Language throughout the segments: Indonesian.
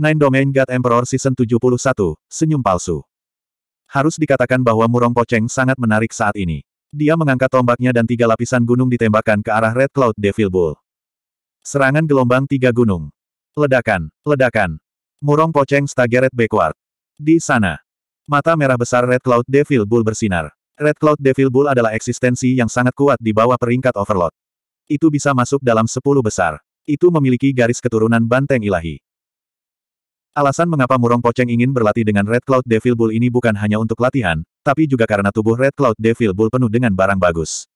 Nine Domain God Emperor Season 71, Senyum Palsu. Harus dikatakan bahwa Murong Poceng sangat menarik saat ini. Dia mengangkat tombaknya dan tiga lapisan gunung ditembakkan ke arah Red Cloud Devil Bull. Serangan gelombang tiga gunung. Ledakan, ledakan. Murong Poceng stageret backward. Di sana. Mata merah besar Red Cloud Devil Bull bersinar. Red Cloud Devil Bull adalah eksistensi yang sangat kuat di bawah peringkat Overlord. Itu bisa masuk dalam sepuluh besar. Itu memiliki garis keturunan banteng ilahi. Alasan mengapa Murong Poceng ingin berlatih dengan Red Cloud Devil Bull ini bukan hanya untuk latihan, tapi juga karena tubuh Red Cloud Devil Bull penuh dengan barang bagus.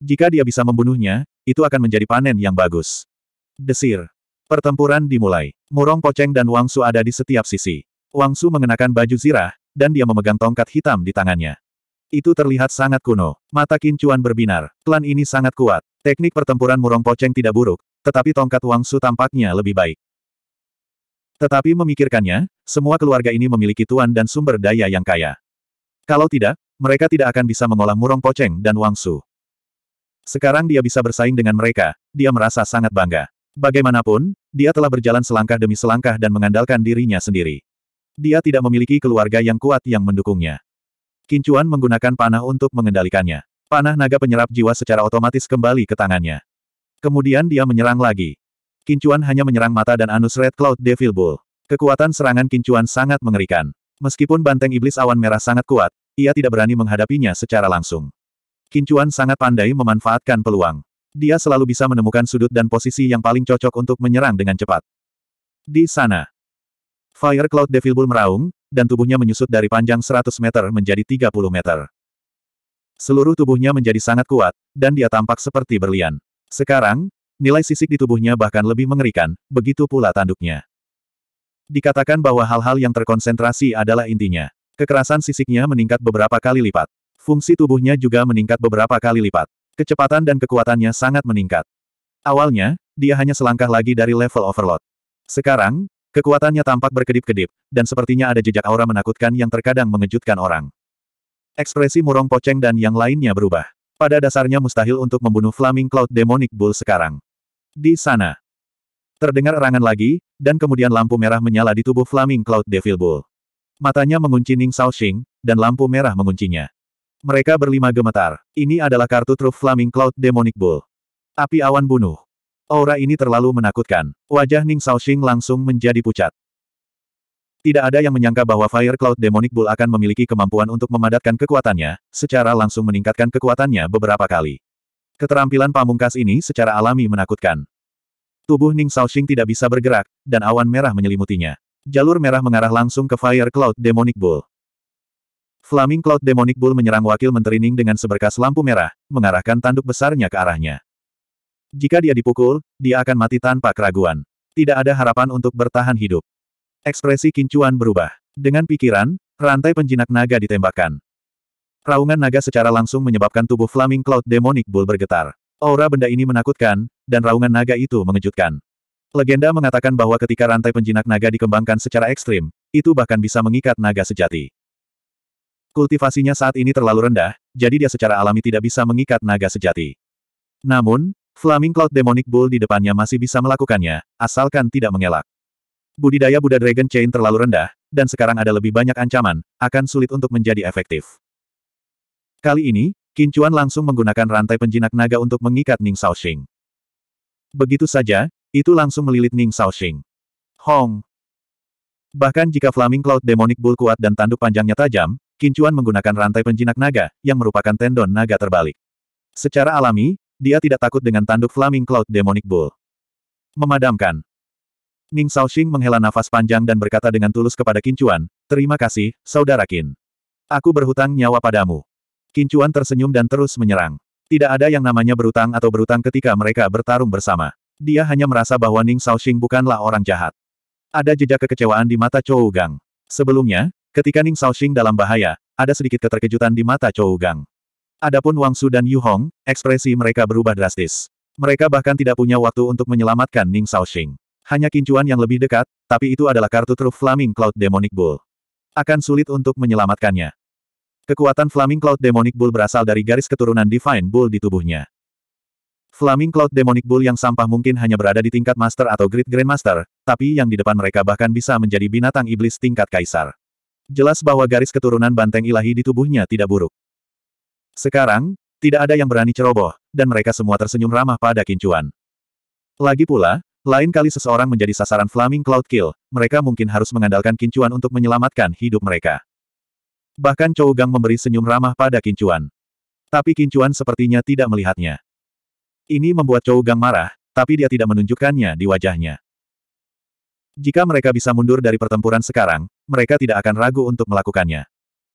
Jika dia bisa membunuhnya, itu akan menjadi panen yang bagus. Desir. Pertempuran dimulai. Murong Poceng dan Wang Su ada di setiap sisi. Wang Su mengenakan baju zirah, dan dia memegang tongkat hitam di tangannya. Itu terlihat sangat kuno. Mata Kincuan berbinar. Klan ini sangat kuat. Teknik pertempuran Murong Poceng tidak buruk, tetapi tongkat Wang Su tampaknya lebih baik. Tetapi memikirkannya, semua keluarga ini memiliki tuan dan sumber daya yang kaya. Kalau tidak, mereka tidak akan bisa mengolah murong poceng dan wangsu. Sekarang dia bisa bersaing dengan mereka, dia merasa sangat bangga. Bagaimanapun, dia telah berjalan selangkah demi selangkah dan mengandalkan dirinya sendiri. Dia tidak memiliki keluarga yang kuat yang mendukungnya. Kincuan menggunakan panah untuk mengendalikannya. Panah naga penyerap jiwa secara otomatis kembali ke tangannya. Kemudian dia menyerang lagi. Kincuan hanya menyerang mata dan anus Red Cloud Devil Bull. Kekuatan serangan Kincuan sangat mengerikan. Meskipun banteng iblis awan merah sangat kuat, ia tidak berani menghadapinya secara langsung. Kincuan sangat pandai memanfaatkan peluang. Dia selalu bisa menemukan sudut dan posisi yang paling cocok untuk menyerang dengan cepat. Di sana, Fire Cloud Devil Bull meraung, dan tubuhnya menyusut dari panjang 100 meter menjadi 30 meter. Seluruh tubuhnya menjadi sangat kuat, dan dia tampak seperti berlian. Sekarang, Nilai sisik di tubuhnya bahkan lebih mengerikan, begitu pula tanduknya. Dikatakan bahwa hal-hal yang terkonsentrasi adalah intinya. Kekerasan sisiknya meningkat beberapa kali lipat. Fungsi tubuhnya juga meningkat beberapa kali lipat. Kecepatan dan kekuatannya sangat meningkat. Awalnya, dia hanya selangkah lagi dari level overload. Sekarang, kekuatannya tampak berkedip-kedip, dan sepertinya ada jejak aura menakutkan yang terkadang mengejutkan orang. Ekspresi murong poceng dan yang lainnya berubah. Pada dasarnya mustahil untuk membunuh Flaming Cloud Demonic Bull sekarang di sana. Terdengar erangan lagi, dan kemudian lampu merah menyala di tubuh Flaming Cloud Devil Bull. Matanya mengunci Ning Shaoxing, dan lampu merah menguncinya. Mereka berlima gemetar. Ini adalah kartu truf Flaming Cloud Demonic Bull. Api awan bunuh. Aura ini terlalu menakutkan. Wajah Ning Shaoxing langsung menjadi pucat. Tidak ada yang menyangka bahwa Fire Cloud Demonic Bull akan memiliki kemampuan untuk memadatkan kekuatannya, secara langsung meningkatkan kekuatannya beberapa kali. Keterampilan pamungkas ini secara alami menakutkan. Tubuh Ning Shaoxing tidak bisa bergerak, dan awan merah menyelimutinya. Jalur merah mengarah langsung ke Fire Cloud Demonic Bull. Flaming Cloud Demonic Bull menyerang wakil Menteri Ning dengan seberkas lampu merah, mengarahkan tanduk besarnya ke arahnya. Jika dia dipukul, dia akan mati tanpa keraguan. Tidak ada harapan untuk bertahan hidup. Ekspresi Kincuan berubah. Dengan pikiran, rantai penjinak naga ditembakkan. Raungan naga secara langsung menyebabkan tubuh Flaming Cloud Demonic Bull bergetar. Aura benda ini menakutkan, dan raungan naga itu mengejutkan. Legenda mengatakan bahwa ketika rantai penjinak naga dikembangkan secara ekstrim, itu bahkan bisa mengikat naga sejati. Kultivasinya saat ini terlalu rendah, jadi dia secara alami tidak bisa mengikat naga sejati. Namun, Flaming Cloud Demonic Bull di depannya masih bisa melakukannya, asalkan tidak mengelak. Budidaya Buddha Dragon Chain terlalu rendah, dan sekarang ada lebih banyak ancaman, akan sulit untuk menjadi efektif. Kali ini, Kincuan langsung menggunakan rantai penjinak naga untuk mengikat Ning Shaoxing. Begitu saja, itu langsung melilit Ning Shaoxing. Hong! Bahkan jika Flaming Cloud Demonic Bull kuat dan tanduk panjangnya tajam, Kincuan menggunakan rantai penjinak naga, yang merupakan tendon naga terbalik. Secara alami, dia tidak takut dengan tanduk Flaming Cloud Demonic Bull. Memadamkan. Ning Shaoxing menghela nafas panjang dan berkata dengan tulus kepada Kincuan, Terima kasih, Saudara Qin. Aku berhutang nyawa padamu. Kincuan tersenyum dan terus menyerang. Tidak ada yang namanya berutang atau berutang ketika mereka bertarung bersama. Dia hanya merasa bahwa Ning Shaoxing bukanlah orang jahat. Ada jejak kekecewaan di mata Chou Gang. Sebelumnya, ketika Ning Shaoxing dalam bahaya, ada sedikit keterkejutan di mata Chou Gang. Adapun Wang Su dan Yu Hong, ekspresi mereka berubah drastis. Mereka bahkan tidak punya waktu untuk menyelamatkan Ning Shaoxing. Hanya kincuan yang lebih dekat, tapi itu adalah kartu truf Flaming Cloud Demonic Bull. Akan sulit untuk menyelamatkannya. Kekuatan Flaming Cloud Demonic Bull berasal dari garis keturunan Divine Bull di tubuhnya. Flaming Cloud Demonic Bull yang sampah mungkin hanya berada di tingkat Master atau Great Grandmaster, tapi yang di depan mereka bahkan bisa menjadi binatang iblis tingkat Kaisar. Jelas bahwa garis keturunan banteng ilahi di tubuhnya tidak buruk. Sekarang, tidak ada yang berani ceroboh, dan mereka semua tersenyum ramah pada Kincuan. Lagi pula, lain kali seseorang menjadi sasaran Flaming Cloud Kill, mereka mungkin harus mengandalkan Kincuan untuk menyelamatkan hidup mereka. Bahkan Chou Gang memberi senyum ramah pada Kincuan. Tapi Kincuan sepertinya tidak melihatnya. Ini membuat Chou Gang marah, tapi dia tidak menunjukkannya di wajahnya. Jika mereka bisa mundur dari pertempuran sekarang, mereka tidak akan ragu untuk melakukannya.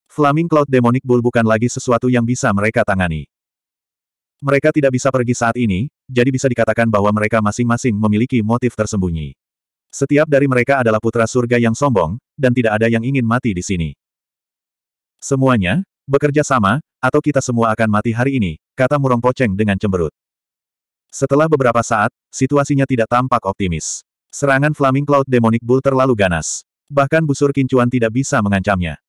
Flaming Cloud Demonic Bull bukan lagi sesuatu yang bisa mereka tangani. Mereka tidak bisa pergi saat ini, jadi bisa dikatakan bahwa mereka masing-masing memiliki motif tersembunyi. Setiap dari mereka adalah putra surga yang sombong, dan tidak ada yang ingin mati di sini. Semuanya, bekerja sama, atau kita semua akan mati hari ini, kata Murong Poceng dengan cemberut. Setelah beberapa saat, situasinya tidak tampak optimis. Serangan Flaming Cloud Demonic Bull terlalu ganas. Bahkan busur kincuan tidak bisa mengancamnya.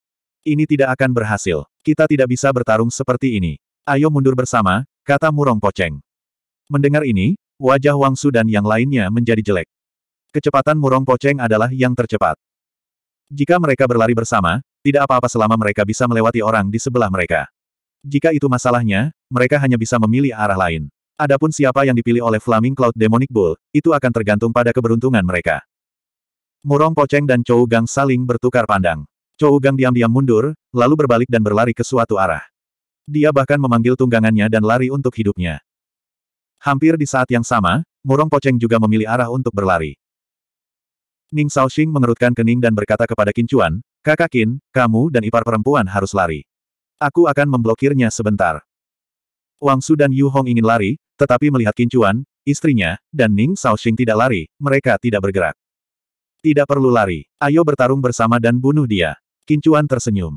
Ini tidak akan berhasil. Kita tidak bisa bertarung seperti ini. Ayo mundur bersama, kata Murong Poceng. Mendengar ini, wajah Wang Su dan yang lainnya menjadi jelek. Kecepatan Murong Poceng adalah yang tercepat. Jika mereka berlari bersama, tidak apa-apa selama mereka bisa melewati orang di sebelah mereka. Jika itu masalahnya, mereka hanya bisa memilih arah lain. Adapun siapa yang dipilih oleh Flaming Cloud Demonic Bull, itu akan tergantung pada keberuntungan mereka. Murong Poceng dan Chou Gang saling bertukar pandang. Chou Gang diam-diam mundur, lalu berbalik dan berlari ke suatu arah. Dia bahkan memanggil tunggangannya dan lari untuk hidupnya. Hampir di saat yang sama, Murong Poceng juga memilih arah untuk berlari. Ning Shaoxing mengerutkan kening dan berkata kepada Kincuan, Kakak Kin, kamu dan ipar perempuan harus lari. Aku akan memblokirnya sebentar. Wang Su dan Yu Hong ingin lari, tetapi melihat Chuan, istrinya, dan Ning Shaoxing tidak lari, mereka tidak bergerak. Tidak perlu lari, ayo bertarung bersama dan bunuh dia. Chuan tersenyum.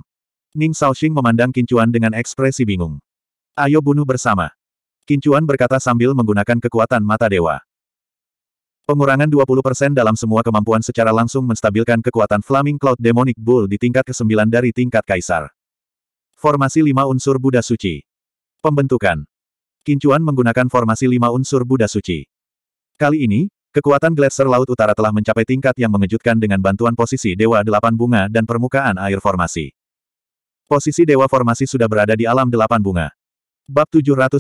Ning Shaoxing memandang Chuan dengan ekspresi bingung. Ayo bunuh bersama. Chuan berkata sambil menggunakan kekuatan mata dewa. Pengurangan 20% dalam semua kemampuan secara langsung menstabilkan kekuatan Flaming Cloud Demonic Bull di tingkat ke-9 dari tingkat Kaisar. Formasi 5 unsur Buddha Suci. Pembentukan. Kincuan menggunakan formasi 5 unsur Buddha Suci. Kali ini, kekuatan Gletser Laut Utara telah mencapai tingkat yang mengejutkan dengan bantuan posisi Dewa Delapan Bunga dan permukaan air formasi. Posisi Dewa Formasi sudah berada di alam Delapan Bunga. Bab 702.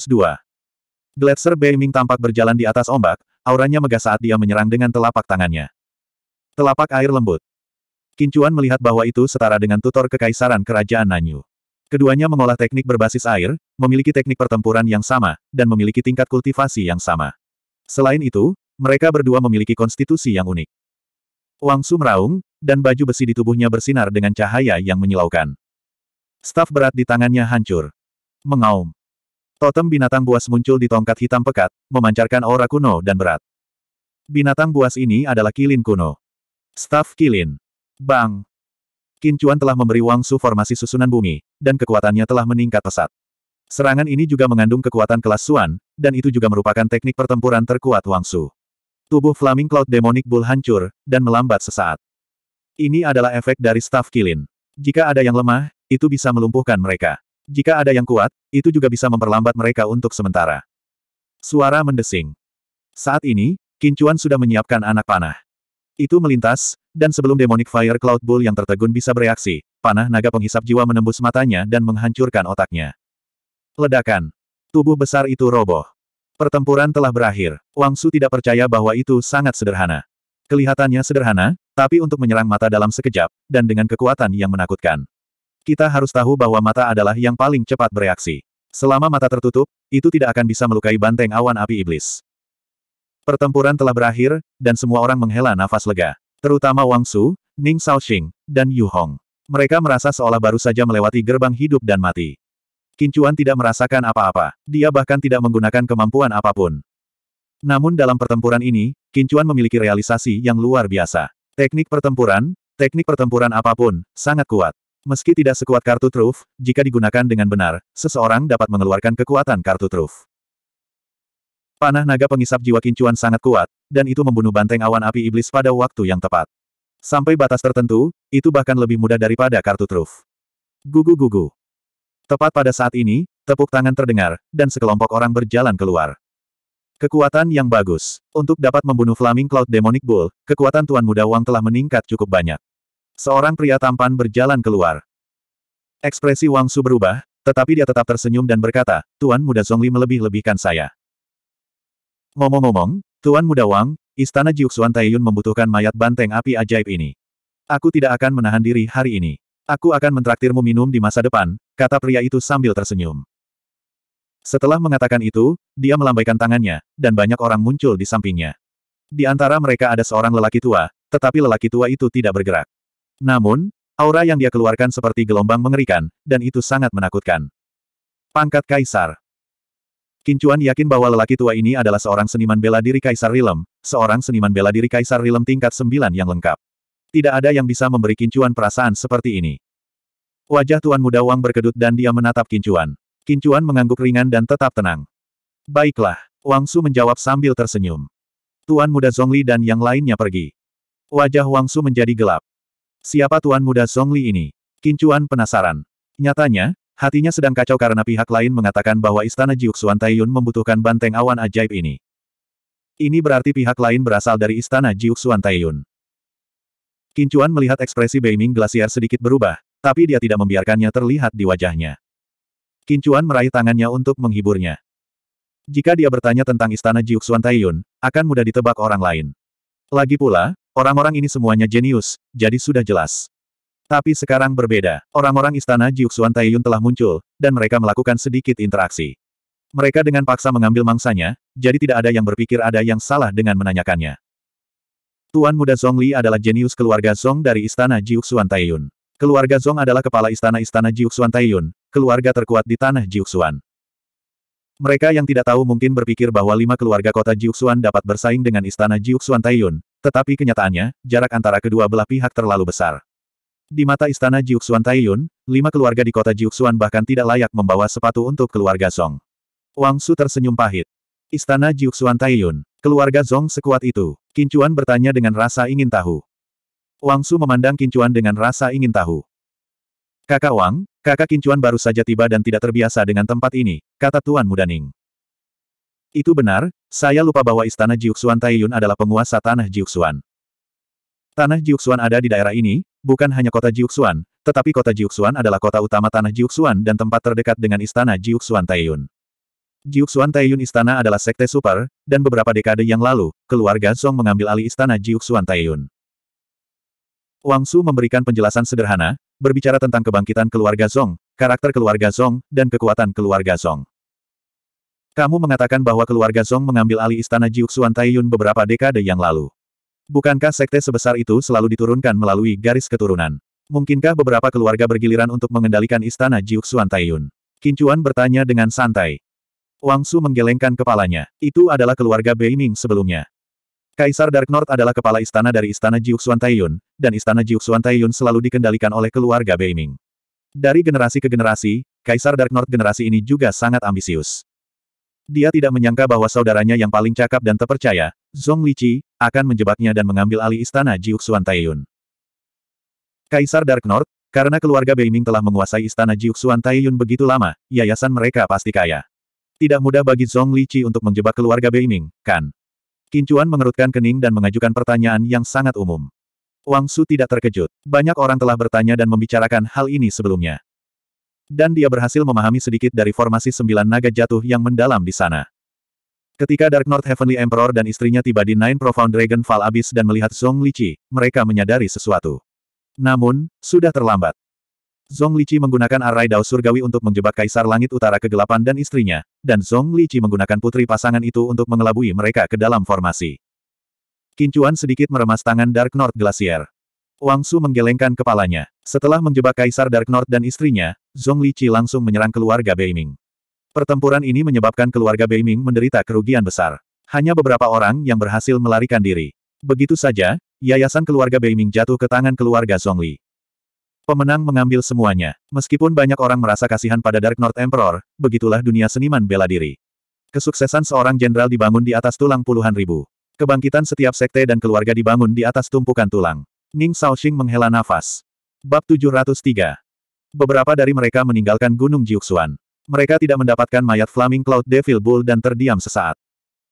Gletser Beiming tampak berjalan di atas ombak, Auranya megah saat dia menyerang dengan telapak tangannya. Telapak air lembut. Kincuan melihat bahwa itu setara dengan tutor kekaisaran kerajaan Nanyu. Keduanya mengolah teknik berbasis air, memiliki teknik pertempuran yang sama, dan memiliki tingkat kultivasi yang sama. Selain itu, mereka berdua memiliki konstitusi yang unik. Wang Su meraung, dan baju besi di tubuhnya bersinar dengan cahaya yang menyilaukan. Staf berat di tangannya hancur. Mengaum. Totem binatang buas muncul di tongkat hitam pekat, memancarkan aura kuno dan berat. Binatang buas ini adalah kilin kuno. Staff kilin. Bang! Kincuan telah memberi Wangsu formasi susunan bumi, dan kekuatannya telah meningkat pesat. Serangan ini juga mengandung kekuatan kelas Suan, dan itu juga merupakan teknik pertempuran terkuat Wangsu. Tubuh Flaming Cloud Demonic Bull hancur, dan melambat sesaat. Ini adalah efek dari staff kilin. Jika ada yang lemah, itu bisa melumpuhkan mereka. Jika ada yang kuat, itu juga bisa memperlambat mereka untuk sementara. Suara mendesing. Saat ini, Kincuan sudah menyiapkan anak panah. Itu melintas, dan sebelum demonic fire cloud bull yang tertegun bisa bereaksi, panah naga penghisap jiwa menembus matanya dan menghancurkan otaknya. Ledakan. Tubuh besar itu roboh. Pertempuran telah berakhir. Wang Su tidak percaya bahwa itu sangat sederhana. Kelihatannya sederhana, tapi untuk menyerang mata dalam sekejap, dan dengan kekuatan yang menakutkan. Kita harus tahu bahwa mata adalah yang paling cepat bereaksi. Selama mata tertutup, itu tidak akan bisa melukai banteng awan api iblis. Pertempuran telah berakhir, dan semua orang menghela nafas lega. Terutama Wang Su, Ning Shaoxing, dan Yu Hong. Mereka merasa seolah baru saja melewati gerbang hidup dan mati. Kincuan tidak merasakan apa-apa. Dia bahkan tidak menggunakan kemampuan apapun. Namun dalam pertempuran ini, Kincuan memiliki realisasi yang luar biasa. Teknik pertempuran, teknik pertempuran apapun, sangat kuat. Meski tidak sekuat kartu truf, jika digunakan dengan benar, seseorang dapat mengeluarkan kekuatan kartu truf. Panah naga pengisap jiwa kincuan sangat kuat, dan itu membunuh banteng awan api iblis pada waktu yang tepat. Sampai batas tertentu, itu bahkan lebih mudah daripada kartu truf. Gugu-gugu. Tepat pada saat ini, tepuk tangan terdengar, dan sekelompok orang berjalan keluar. Kekuatan yang bagus. Untuk dapat membunuh Flaming Cloud Demonic Bull, kekuatan Tuan Muda Wang telah meningkat cukup banyak. Seorang pria tampan berjalan keluar. Ekspresi Wang Su berubah, tetapi dia tetap tersenyum dan berkata, Tuan Muda Zhongli melebih-lebihkan saya. Ngomong-ngomong, Tuan Muda Wang, Istana Jiuxuan Taiyun membutuhkan mayat banteng api ajaib ini. Aku tidak akan menahan diri hari ini. Aku akan mentraktirmu minum di masa depan, kata pria itu sambil tersenyum. Setelah mengatakan itu, dia melambaikan tangannya, dan banyak orang muncul di sampingnya. Di antara mereka ada seorang lelaki tua, tetapi lelaki tua itu tidak bergerak. Namun, aura yang dia keluarkan seperti gelombang mengerikan, dan itu sangat menakutkan. Pangkat Kaisar Kincuan yakin bahwa lelaki tua ini adalah seorang seniman bela diri Kaisar Rilem, seorang seniman bela diri Kaisar Rilem tingkat 9 yang lengkap. Tidak ada yang bisa memberi Kincuan perasaan seperti ini. Wajah Tuan Muda Wang berkedut dan dia menatap Kincuan. Kincuan mengangguk ringan dan tetap tenang. Baiklah, Wang Su menjawab sambil tersenyum. Tuan Muda Zhongli dan yang lainnya pergi. Wajah Wang Su menjadi gelap. Siapa tuan muda Song Li ini? Kincuan penasaran. Nyatanya, hatinya sedang kacau karena pihak lain mengatakan bahwa istana Jiuxuan Taiyun membutuhkan banteng awan ajaib ini. Ini berarti pihak lain berasal dari istana Jiuxuan Taiyun. Kincuan melihat ekspresi Beiming Glacier sedikit berubah, tapi dia tidak membiarkannya terlihat di wajahnya. Kincuan meraih tangannya untuk menghiburnya. Jika dia bertanya tentang istana Jiuxuan Taiyun, akan mudah ditebak orang lain. Lagi pula, Orang-orang ini semuanya jenius, jadi sudah jelas. Tapi sekarang berbeda. Orang-orang istana Jiuxuan Taiyun telah muncul, dan mereka melakukan sedikit interaksi. Mereka dengan paksa mengambil mangsanya, jadi tidak ada yang berpikir ada yang salah dengan menanyakannya. Tuan muda Zhongli adalah jenius keluarga Zhong dari istana Jiuxuan Taiyun. Keluarga Zhong adalah kepala istana-istana Jiuxuan Taiyun, keluarga terkuat di tanah Jiuxuan. Mereka yang tidak tahu mungkin berpikir bahwa lima keluarga kota Jiuxuan dapat bersaing dengan istana Jiuxuan Taiyun, tetapi kenyataannya, jarak antara kedua belah pihak terlalu besar. Di mata istana Jiuxuan Taiyun, lima keluarga di kota Jiuxuan bahkan tidak layak membawa sepatu untuk keluarga Song. Wang Su tersenyum pahit. Istana Jiuxuan Taiyun, keluarga Song sekuat itu. Kincuan bertanya dengan rasa ingin tahu. Wang Su memandang Kincuan dengan rasa ingin tahu. Kakak Wang, kakak Kincuan baru saja tiba dan tidak terbiasa dengan tempat ini, kata Tuan Mudaning. Itu benar, saya lupa bahwa istana Jiuxuan Taiyun adalah penguasa tanah Jiuxuan. Tanah Jiuxuan ada di daerah ini, bukan hanya kota Jiuxuan, tetapi kota Jiuxuan adalah kota utama tanah Jiuxuan dan tempat terdekat dengan istana Jiuxuan Taiyun. Jiuxuan Taiyun Istana adalah sekte super, dan beberapa dekade yang lalu, keluarga Song mengambil alih istana Jiuxuan Taiyun. Wang Su memberikan penjelasan sederhana, berbicara tentang kebangkitan keluarga Song, karakter keluarga Song, dan kekuatan keluarga Song. Kamu mengatakan bahwa keluarga Song mengambil alih istana Jiuxuan Taiyun beberapa dekade yang lalu. Bukankah sekte sebesar itu selalu diturunkan melalui garis keturunan? Mungkinkah beberapa keluarga bergiliran untuk mengendalikan istana Jiuxuan Taiyun? Kincuan bertanya dengan santai. Wang Su menggelengkan kepalanya. Itu adalah keluarga Beiming sebelumnya. Kaisar Dark North adalah kepala istana dari istana Jiuxuan Taiyun, dan istana Jiuxuan Taiyun selalu dikendalikan oleh keluarga Beiming. Dari generasi ke generasi, Kaisar Dark North generasi ini juga sangat ambisius. Dia tidak menyangka bahwa saudaranya yang paling cakap dan terpercaya, Zhong Liqi, akan menjebaknya dan mengambil alih istana Jiuxuan Taiyun. Kaisar Dark North, karena keluarga Beiming telah menguasai istana Jiuxuan Taiyun begitu lama, yayasan mereka pasti kaya. Tidak mudah bagi Zhong Liqi untuk menjebak keluarga Beiming, kan? Kincuan mengerutkan kening dan mengajukan pertanyaan yang sangat umum. Wang Su tidak terkejut. Banyak orang telah bertanya dan membicarakan hal ini sebelumnya. Dan dia berhasil memahami sedikit dari formasi sembilan naga jatuh yang mendalam di sana. Ketika Dark North Heavenly Emperor dan istrinya tiba di Nine Profound Dragon Fall Abyss dan melihat Zhong Liqi, mereka menyadari sesuatu. Namun, sudah terlambat. Zhong Liqi menggunakan arai dao surgawi untuk menjebak Kaisar Langit Utara Kegelapan dan istrinya, dan Zhong Liqi menggunakan putri pasangan itu untuk mengelabui mereka ke dalam formasi. Kincuan sedikit meremas tangan Dark North Glacier. Wang Su menggelengkan kepalanya. Setelah menjebak Kaisar Dark North dan istrinya, Zhong Liqi langsung menyerang keluarga Beiming. Pertempuran ini menyebabkan keluarga Beiming menderita kerugian besar. Hanya beberapa orang yang berhasil melarikan diri. Begitu saja, yayasan keluarga Beiming jatuh ke tangan keluarga Li. Pemenang mengambil semuanya. Meskipun banyak orang merasa kasihan pada Dark North Emperor, begitulah dunia seniman bela diri. Kesuksesan seorang jenderal dibangun di atas tulang puluhan ribu. Kebangkitan setiap sekte dan keluarga dibangun di atas tumpukan tulang. Ning Shaoxing menghela nafas. Bab 703. Beberapa dari mereka meninggalkan Gunung Jiuxuan. Mereka tidak mendapatkan mayat Flaming Cloud Devil Bull dan terdiam sesaat.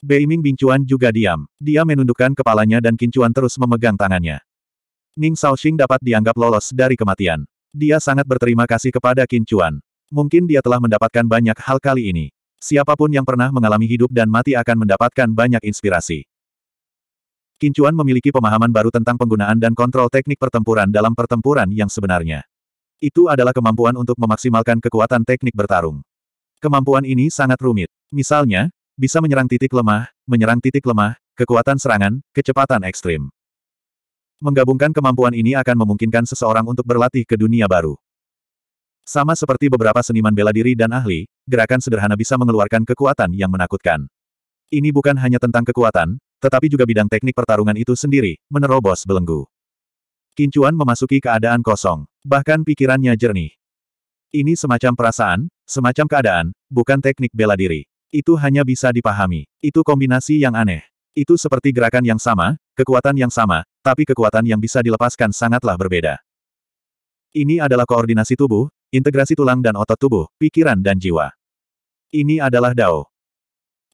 Bei Ming Bingcuan juga diam. Dia menundukkan kepalanya dan Kincuan terus memegang tangannya. Ning Shaoxing dapat dianggap lolos dari kematian. Dia sangat berterima kasih kepada Kincuan. Mungkin dia telah mendapatkan banyak hal kali ini. Siapapun yang pernah mengalami hidup dan mati akan mendapatkan banyak inspirasi. Kincuan memiliki pemahaman baru tentang penggunaan dan kontrol teknik pertempuran dalam pertempuran yang sebenarnya. Itu adalah kemampuan untuk memaksimalkan kekuatan teknik bertarung. Kemampuan ini sangat rumit. Misalnya, bisa menyerang titik lemah, menyerang titik lemah, kekuatan serangan, kecepatan ekstrim. Menggabungkan kemampuan ini akan memungkinkan seseorang untuk berlatih ke dunia baru. Sama seperti beberapa seniman bela diri dan ahli, gerakan sederhana bisa mengeluarkan kekuatan yang menakutkan. Ini bukan hanya tentang kekuatan, tetapi juga bidang teknik pertarungan itu sendiri, menerobos belenggu. Kincuan memasuki keadaan kosong. Bahkan pikirannya jernih. Ini semacam perasaan, semacam keadaan, bukan teknik bela diri. Itu hanya bisa dipahami. Itu kombinasi yang aneh. Itu seperti gerakan yang sama, kekuatan yang sama, tapi kekuatan yang bisa dilepaskan sangatlah berbeda. Ini adalah koordinasi tubuh, integrasi tulang dan otot tubuh, pikiran dan jiwa. Ini adalah Dao.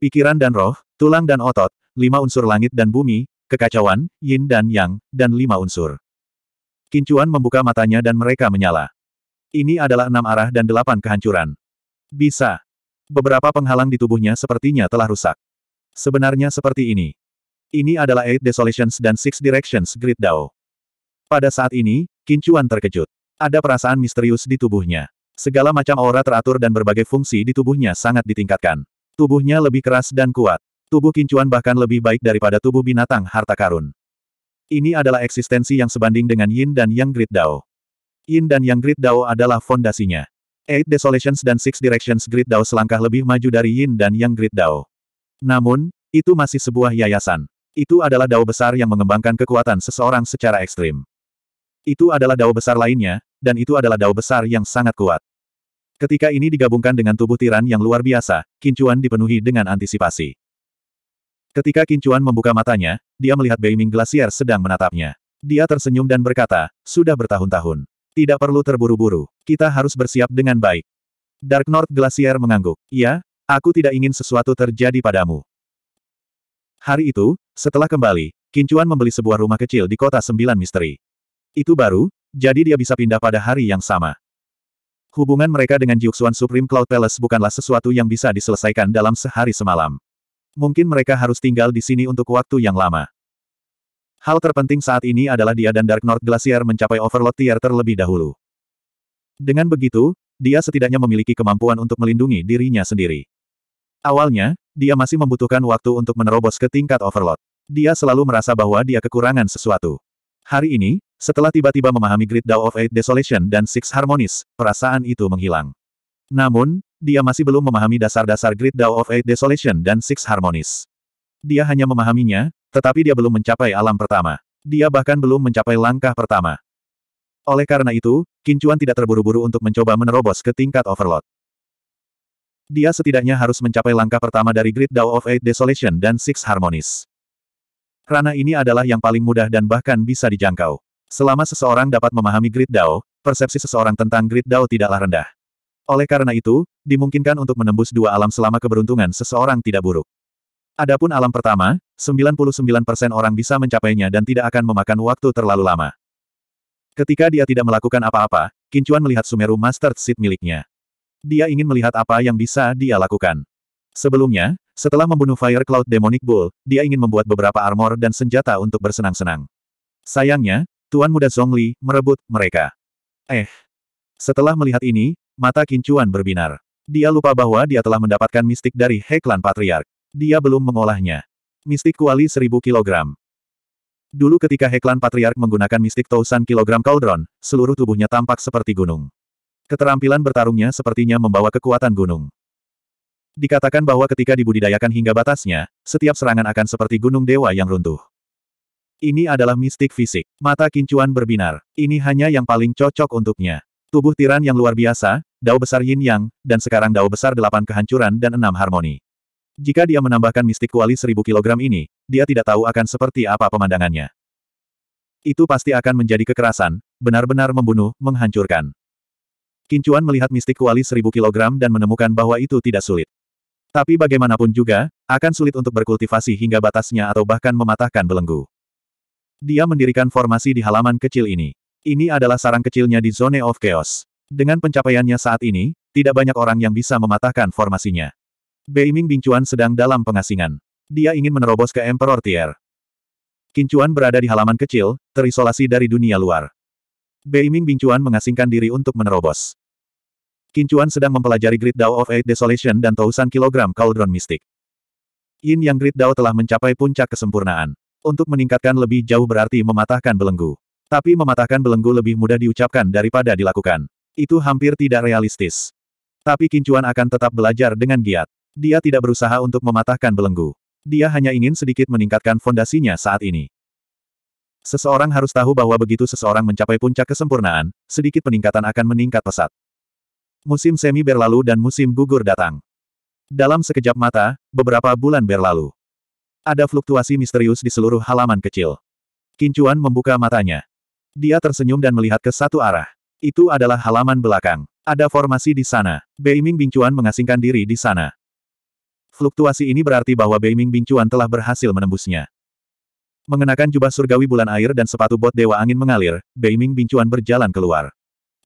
Pikiran dan roh, tulang dan otot, lima unsur langit dan bumi, kekacauan, yin dan yang, dan lima unsur. Kincuan membuka matanya dan mereka menyala. Ini adalah enam arah dan delapan kehancuran. Bisa. Beberapa penghalang di tubuhnya sepertinya telah rusak. Sebenarnya seperti ini. Ini adalah Eight Desolations dan Six Directions Grid Dao. Pada saat ini, Kincuan terkejut. Ada perasaan misterius di tubuhnya. Segala macam aura teratur dan berbagai fungsi di tubuhnya sangat ditingkatkan. Tubuhnya lebih keras dan kuat. Tubuh Kincuan bahkan lebih baik daripada tubuh binatang harta karun. Ini adalah eksistensi yang sebanding dengan Yin dan Yang Grid Dao. Yin dan Yang Grid Dao adalah fondasinya. Eight Desolations dan Six Directions Grid Dao selangkah lebih maju dari Yin dan Yang Grid Dao. Namun, itu masih sebuah yayasan. Itu adalah dao besar yang mengembangkan kekuatan seseorang secara ekstrim. Itu adalah dao besar lainnya, dan itu adalah dao besar yang sangat kuat. Ketika ini digabungkan dengan tubuh tiran yang luar biasa, Kincuan dipenuhi dengan antisipasi. Ketika Kincuan membuka matanya, dia melihat Beiming Glacier sedang menatapnya. Dia tersenyum dan berkata, sudah bertahun-tahun. Tidak perlu terburu-buru. Kita harus bersiap dengan baik. Dark North Glacier mengangguk. Ya, aku tidak ingin sesuatu terjadi padamu. Hari itu, setelah kembali, Kincuan membeli sebuah rumah kecil di kota Sembilan Misteri. Itu baru, jadi dia bisa pindah pada hari yang sama. Hubungan mereka dengan Jiuxuan Supreme Cloud Palace bukanlah sesuatu yang bisa diselesaikan dalam sehari semalam. Mungkin mereka harus tinggal di sini untuk waktu yang lama. Hal terpenting saat ini adalah dia dan Dark North Glacier mencapai Overlord tier terlebih dahulu. Dengan begitu, dia setidaknya memiliki kemampuan untuk melindungi dirinya sendiri. Awalnya, dia masih membutuhkan waktu untuk menerobos ke tingkat Overlord. Dia selalu merasa bahwa dia kekurangan sesuatu. Hari ini, setelah tiba-tiba memahami Great Dao of Eight Desolation dan Six Harmonies, perasaan itu menghilang. Namun, dia masih belum memahami dasar-dasar Great Dao of Eight Desolation dan Six Harmonies. Dia hanya memahaminya, tetapi dia belum mencapai alam pertama. Dia bahkan belum mencapai langkah pertama. Oleh karena itu, Kincuan tidak terburu-buru untuk mencoba menerobos ke tingkat overload. Dia setidaknya harus mencapai langkah pertama dari Great Dao of Eight Desolation dan Six Harmonies. Rana ini adalah yang paling mudah dan bahkan bisa dijangkau. Selama seseorang dapat memahami Grid Dao, persepsi seseorang tentang Grid Dao tidaklah rendah. Oleh karena itu, dimungkinkan untuk menembus dua alam selama keberuntungan seseorang tidak buruk. Adapun alam pertama, 99% orang bisa mencapainya dan tidak akan memakan waktu terlalu lama. Ketika dia tidak melakukan apa-apa, Kincuan melihat Sumeru Master Seed miliknya. Dia ingin melihat apa yang bisa dia lakukan. Sebelumnya, setelah membunuh Fire Cloud Demonic Bull, dia ingin membuat beberapa armor dan senjata untuk bersenang-senang. Sayangnya, Tuan Muda Zhongli merebut mereka. Eh. Setelah melihat ini, Mata Kincuan berbinar. Dia lupa bahwa dia telah mendapatkan mistik dari Heklan Patriark. Dia belum mengolahnya. Mistik kuali 1000 kilogram. Dulu ketika Heklan Patriark menggunakan mistik Tausan kilogram Cauldron, seluruh tubuhnya tampak seperti gunung. Keterampilan bertarungnya sepertinya membawa kekuatan gunung. Dikatakan bahwa ketika dibudidayakan hingga batasnya, setiap serangan akan seperti gunung dewa yang runtuh. Ini adalah mistik fisik. Mata kincuan berbinar. Ini hanya yang paling cocok untuknya. Tubuh tiran yang luar biasa, dao besar yin yang, dan sekarang dao besar delapan kehancuran dan enam harmoni. Jika dia menambahkan mistik kuali seribu kilogram ini, dia tidak tahu akan seperti apa pemandangannya. Itu pasti akan menjadi kekerasan, benar-benar membunuh, menghancurkan. Kincuan melihat mistik kuali seribu kilogram dan menemukan bahwa itu tidak sulit. Tapi bagaimanapun juga, akan sulit untuk berkultivasi hingga batasnya atau bahkan mematahkan belenggu. Dia mendirikan formasi di halaman kecil ini. Ini adalah sarang kecilnya di Zone of Chaos. Dengan pencapaiannya saat ini, tidak banyak orang yang bisa mematahkan formasinya. Beiming Bingcuan sedang dalam pengasingan. Dia ingin menerobos ke Emperor Tier. Kincuan berada di halaman kecil, terisolasi dari dunia luar. Beiming Bingcuan mengasingkan diri untuk menerobos. Kincuan sedang mempelajari Great Dao of Eight Desolation dan Tausan Kilogram Cauldron Mystic. Yin Yang Great Dao telah mencapai puncak kesempurnaan. Untuk meningkatkan lebih jauh berarti mematahkan belenggu. Tapi mematahkan belenggu lebih mudah diucapkan daripada dilakukan. Itu hampir tidak realistis. Tapi Kincuan akan tetap belajar dengan giat. Dia tidak berusaha untuk mematahkan belenggu. Dia hanya ingin sedikit meningkatkan fondasinya saat ini. Seseorang harus tahu bahwa begitu seseorang mencapai puncak kesempurnaan, sedikit peningkatan akan meningkat pesat. Musim semi berlalu dan musim gugur datang. Dalam sekejap mata, beberapa bulan berlalu. Ada fluktuasi misterius di seluruh halaman kecil. Kincuan membuka matanya. Dia tersenyum dan melihat ke satu arah. Itu adalah halaman belakang. Ada formasi di sana. Beiming Bingcuan mengasingkan diri di sana. Fluktuasi ini berarti bahwa Beiming Bingcuan telah berhasil menembusnya. Mengenakan jubah surgawi bulan air dan sepatu bot dewa angin mengalir, Beiming Bingcuan berjalan keluar.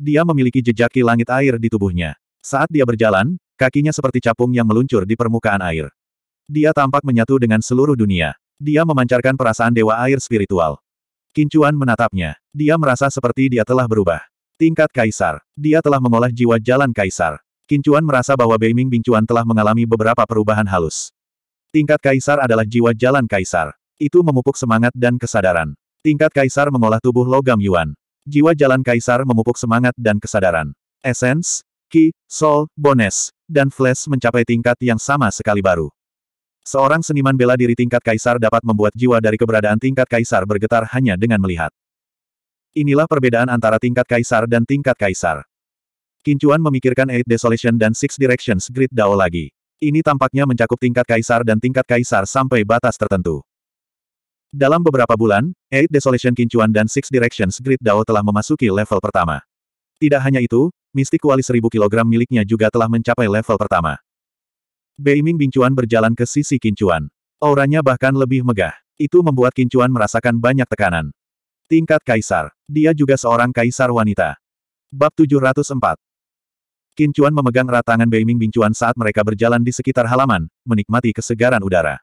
Dia memiliki jejaki langit air di tubuhnya. Saat dia berjalan, kakinya seperti capung yang meluncur di permukaan air. Dia tampak menyatu dengan seluruh dunia. Dia memancarkan perasaan dewa air spiritual. Kincuan menatapnya. Dia merasa seperti dia telah berubah. Tingkat kaisar. Dia telah mengolah jiwa jalan kaisar. Kincuan merasa bahwa Beiming Bingcuan telah mengalami beberapa perubahan halus. Tingkat kaisar adalah jiwa jalan kaisar. Itu memupuk semangat dan kesadaran. Tingkat kaisar mengolah tubuh logam Yuan. Jiwa jalan kaisar memupuk semangat dan kesadaran. Essence, Ki, Soul, Bones, dan Flash mencapai tingkat yang sama sekali baru. Seorang seniman bela diri tingkat kaisar dapat membuat jiwa dari keberadaan tingkat kaisar bergetar hanya dengan melihat. Inilah perbedaan antara tingkat kaisar dan tingkat kaisar. Kincuan memikirkan Eight Desolation dan Six Directions Grid Dao lagi. Ini tampaknya mencakup tingkat kaisar dan tingkat kaisar sampai batas tertentu. Dalam beberapa bulan, Eight Desolation Kincuan dan Six Directions Grid Dao telah memasuki level pertama. Tidak hanya itu, mistik kuali seribu kilogram miliknya juga telah mencapai level pertama. Beiming Bingcuan berjalan ke sisi Kincuan. Auranya bahkan lebih megah. Itu membuat Kincuan merasakan banyak tekanan. Tingkat kaisar. Dia juga seorang kaisar wanita. Bab 704. Kincuan memegang erat tangan Beiming Bingcuan saat mereka berjalan di sekitar halaman, menikmati kesegaran udara.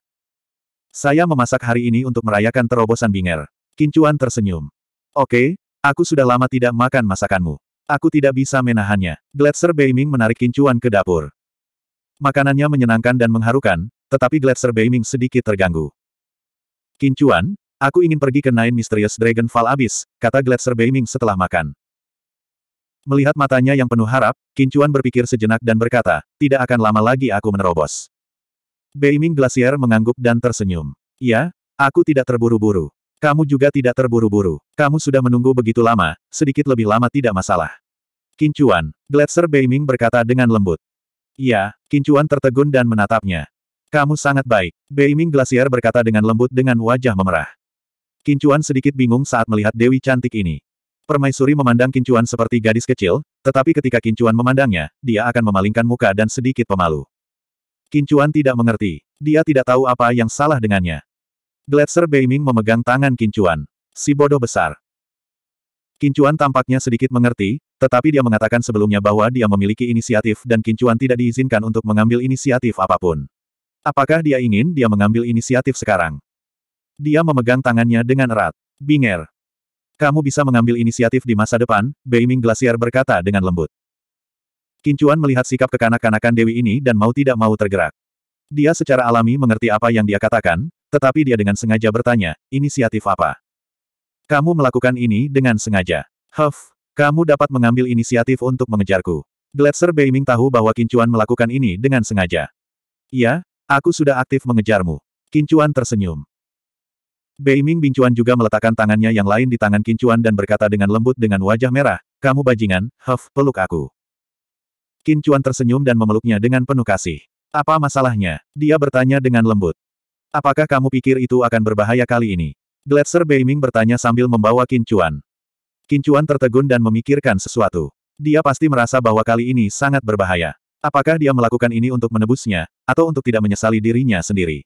Saya memasak hari ini untuk merayakan terobosan Binger. Kincuan tersenyum. Oke, aku sudah lama tidak makan masakanmu. Aku tidak bisa menahannya. Gletser Beiming menarik Kincuan ke dapur. Makanannya menyenangkan dan mengharukan, tetapi Gletser Beiming sedikit terganggu. Kincuan, aku ingin pergi ke Nine Mysterious Dragon Fall abis, kata Gletser Beiming setelah makan. Melihat matanya yang penuh harap, Kincuan berpikir sejenak dan berkata, tidak akan lama lagi aku menerobos. Beiming Glacier mengangguk dan tersenyum. Ya, aku tidak terburu-buru. Kamu juga tidak terburu-buru. Kamu sudah menunggu begitu lama, sedikit lebih lama tidak masalah. Kincuan, Gletser Beiming berkata dengan lembut. Iya, Kincuan tertegun dan menatapnya. Kamu sangat baik, Beiming Glacier berkata dengan lembut dengan wajah memerah. Kincuan sedikit bingung saat melihat Dewi cantik ini. Permaisuri memandang Kincuan seperti gadis kecil, tetapi ketika Kincuan memandangnya, dia akan memalingkan muka dan sedikit pemalu. Kincuan tidak mengerti. Dia tidak tahu apa yang salah dengannya. Gletser Beiming memegang tangan Kincuan. Si bodoh besar. Kincuan tampaknya sedikit mengerti, tetapi dia mengatakan sebelumnya bahwa dia memiliki inisiatif dan Kincuan tidak diizinkan untuk mengambil inisiatif apapun. Apakah dia ingin dia mengambil inisiatif sekarang? Dia memegang tangannya dengan erat. Binger. Kamu bisa mengambil inisiatif di masa depan, Beiming Glacier berkata dengan lembut. Kincuan melihat sikap kekanak-kanakan Dewi ini dan mau tidak mau tergerak. Dia secara alami mengerti apa yang dia katakan, tetapi dia dengan sengaja bertanya, inisiatif apa? Kamu melakukan ini dengan sengaja. Huff, kamu dapat mengambil inisiatif untuk mengejarku. Gletser Beiming tahu bahwa Kincuan melakukan ini dengan sengaja. Iya, aku sudah aktif mengejarmu. Kincuan tersenyum. Beiming Bincuan juga meletakkan tangannya yang lain di tangan Kincuan dan berkata dengan lembut dengan wajah merah, kamu bajingan, huff, peluk aku. Kincuan tersenyum dan memeluknya dengan penuh kasih. Apa masalahnya? Dia bertanya dengan lembut. Apakah kamu pikir itu akan berbahaya kali ini? Gletser Beiming bertanya sambil membawa Kincuan. Kincuan tertegun dan memikirkan sesuatu. Dia pasti merasa bahwa kali ini sangat berbahaya. Apakah dia melakukan ini untuk menebusnya, atau untuk tidak menyesali dirinya sendiri?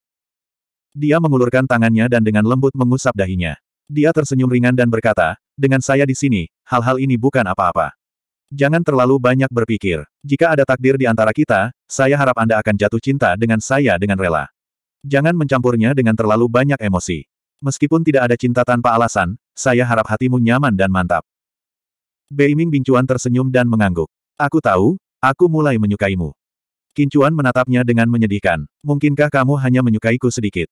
Dia mengulurkan tangannya dan dengan lembut mengusap dahinya. Dia tersenyum ringan dan berkata, dengan saya di sini, hal-hal ini bukan apa-apa. Jangan terlalu banyak berpikir. Jika ada takdir di antara kita, saya harap Anda akan jatuh cinta dengan saya dengan rela. Jangan mencampurnya dengan terlalu banyak emosi. Meskipun tidak ada cinta tanpa alasan, saya harap hatimu nyaman dan mantap. Beiming Bingcuan tersenyum dan mengangguk. Aku tahu, aku mulai menyukaimu. Kincuan menatapnya dengan menyedihkan. Mungkinkah kamu hanya menyukaiku sedikit?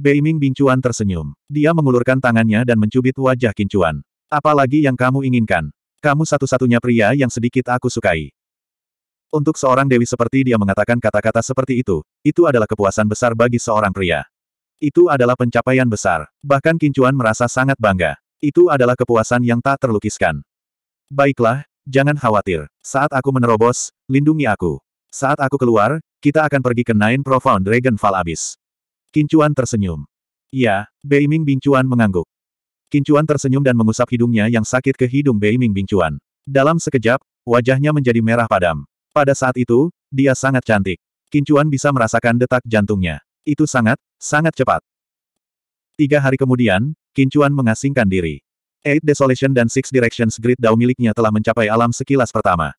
Beiming Bingcuan tersenyum. Dia mengulurkan tangannya dan mencubit wajah Kincuan. Apalagi yang kamu inginkan? Kamu satu-satunya pria yang sedikit aku sukai. Untuk seorang dewi seperti dia mengatakan kata-kata seperti itu, itu adalah kepuasan besar bagi seorang pria. Itu adalah pencapaian besar. Bahkan Kincuan merasa sangat bangga. Itu adalah kepuasan yang tak terlukiskan. Baiklah, jangan khawatir. Saat aku menerobos, lindungi aku. Saat aku keluar, kita akan pergi ke Nine Profound Dragon Fall Abyss. Kincuan tersenyum. Ya, Beiming Bingcuan mengangguk. Kincuan tersenyum dan mengusap hidungnya yang sakit ke hidung Beiming Bingcuan. Dalam sekejap, wajahnya menjadi merah padam. Pada saat itu, dia sangat cantik. Kincuan bisa merasakan detak jantungnya. Itu sangat, sangat cepat. Tiga hari kemudian, Kincuan mengasingkan diri. Eight Desolation dan Six Directions Grid Dao miliknya telah mencapai alam sekilas pertama.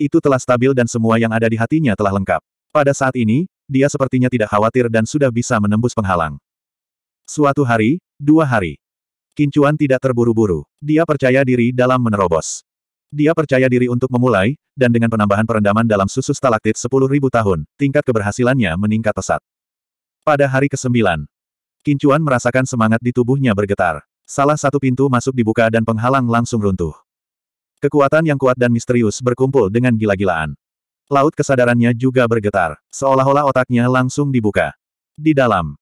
Itu telah stabil dan semua yang ada di hatinya telah lengkap. Pada saat ini, dia sepertinya tidak khawatir dan sudah bisa menembus penghalang. Suatu hari, dua hari. Kincuan tidak terburu-buru. Dia percaya diri dalam menerobos. Dia percaya diri untuk memulai, dan dengan penambahan perendaman dalam susu stalaktit 10.000 tahun, tingkat keberhasilannya meningkat pesat. Pada hari ke-9, Kincuan merasakan semangat di tubuhnya bergetar. Salah satu pintu masuk dibuka dan penghalang langsung runtuh. Kekuatan yang kuat dan misterius berkumpul dengan gila-gilaan. Laut kesadarannya juga bergetar, seolah-olah otaknya langsung dibuka. Di dalam,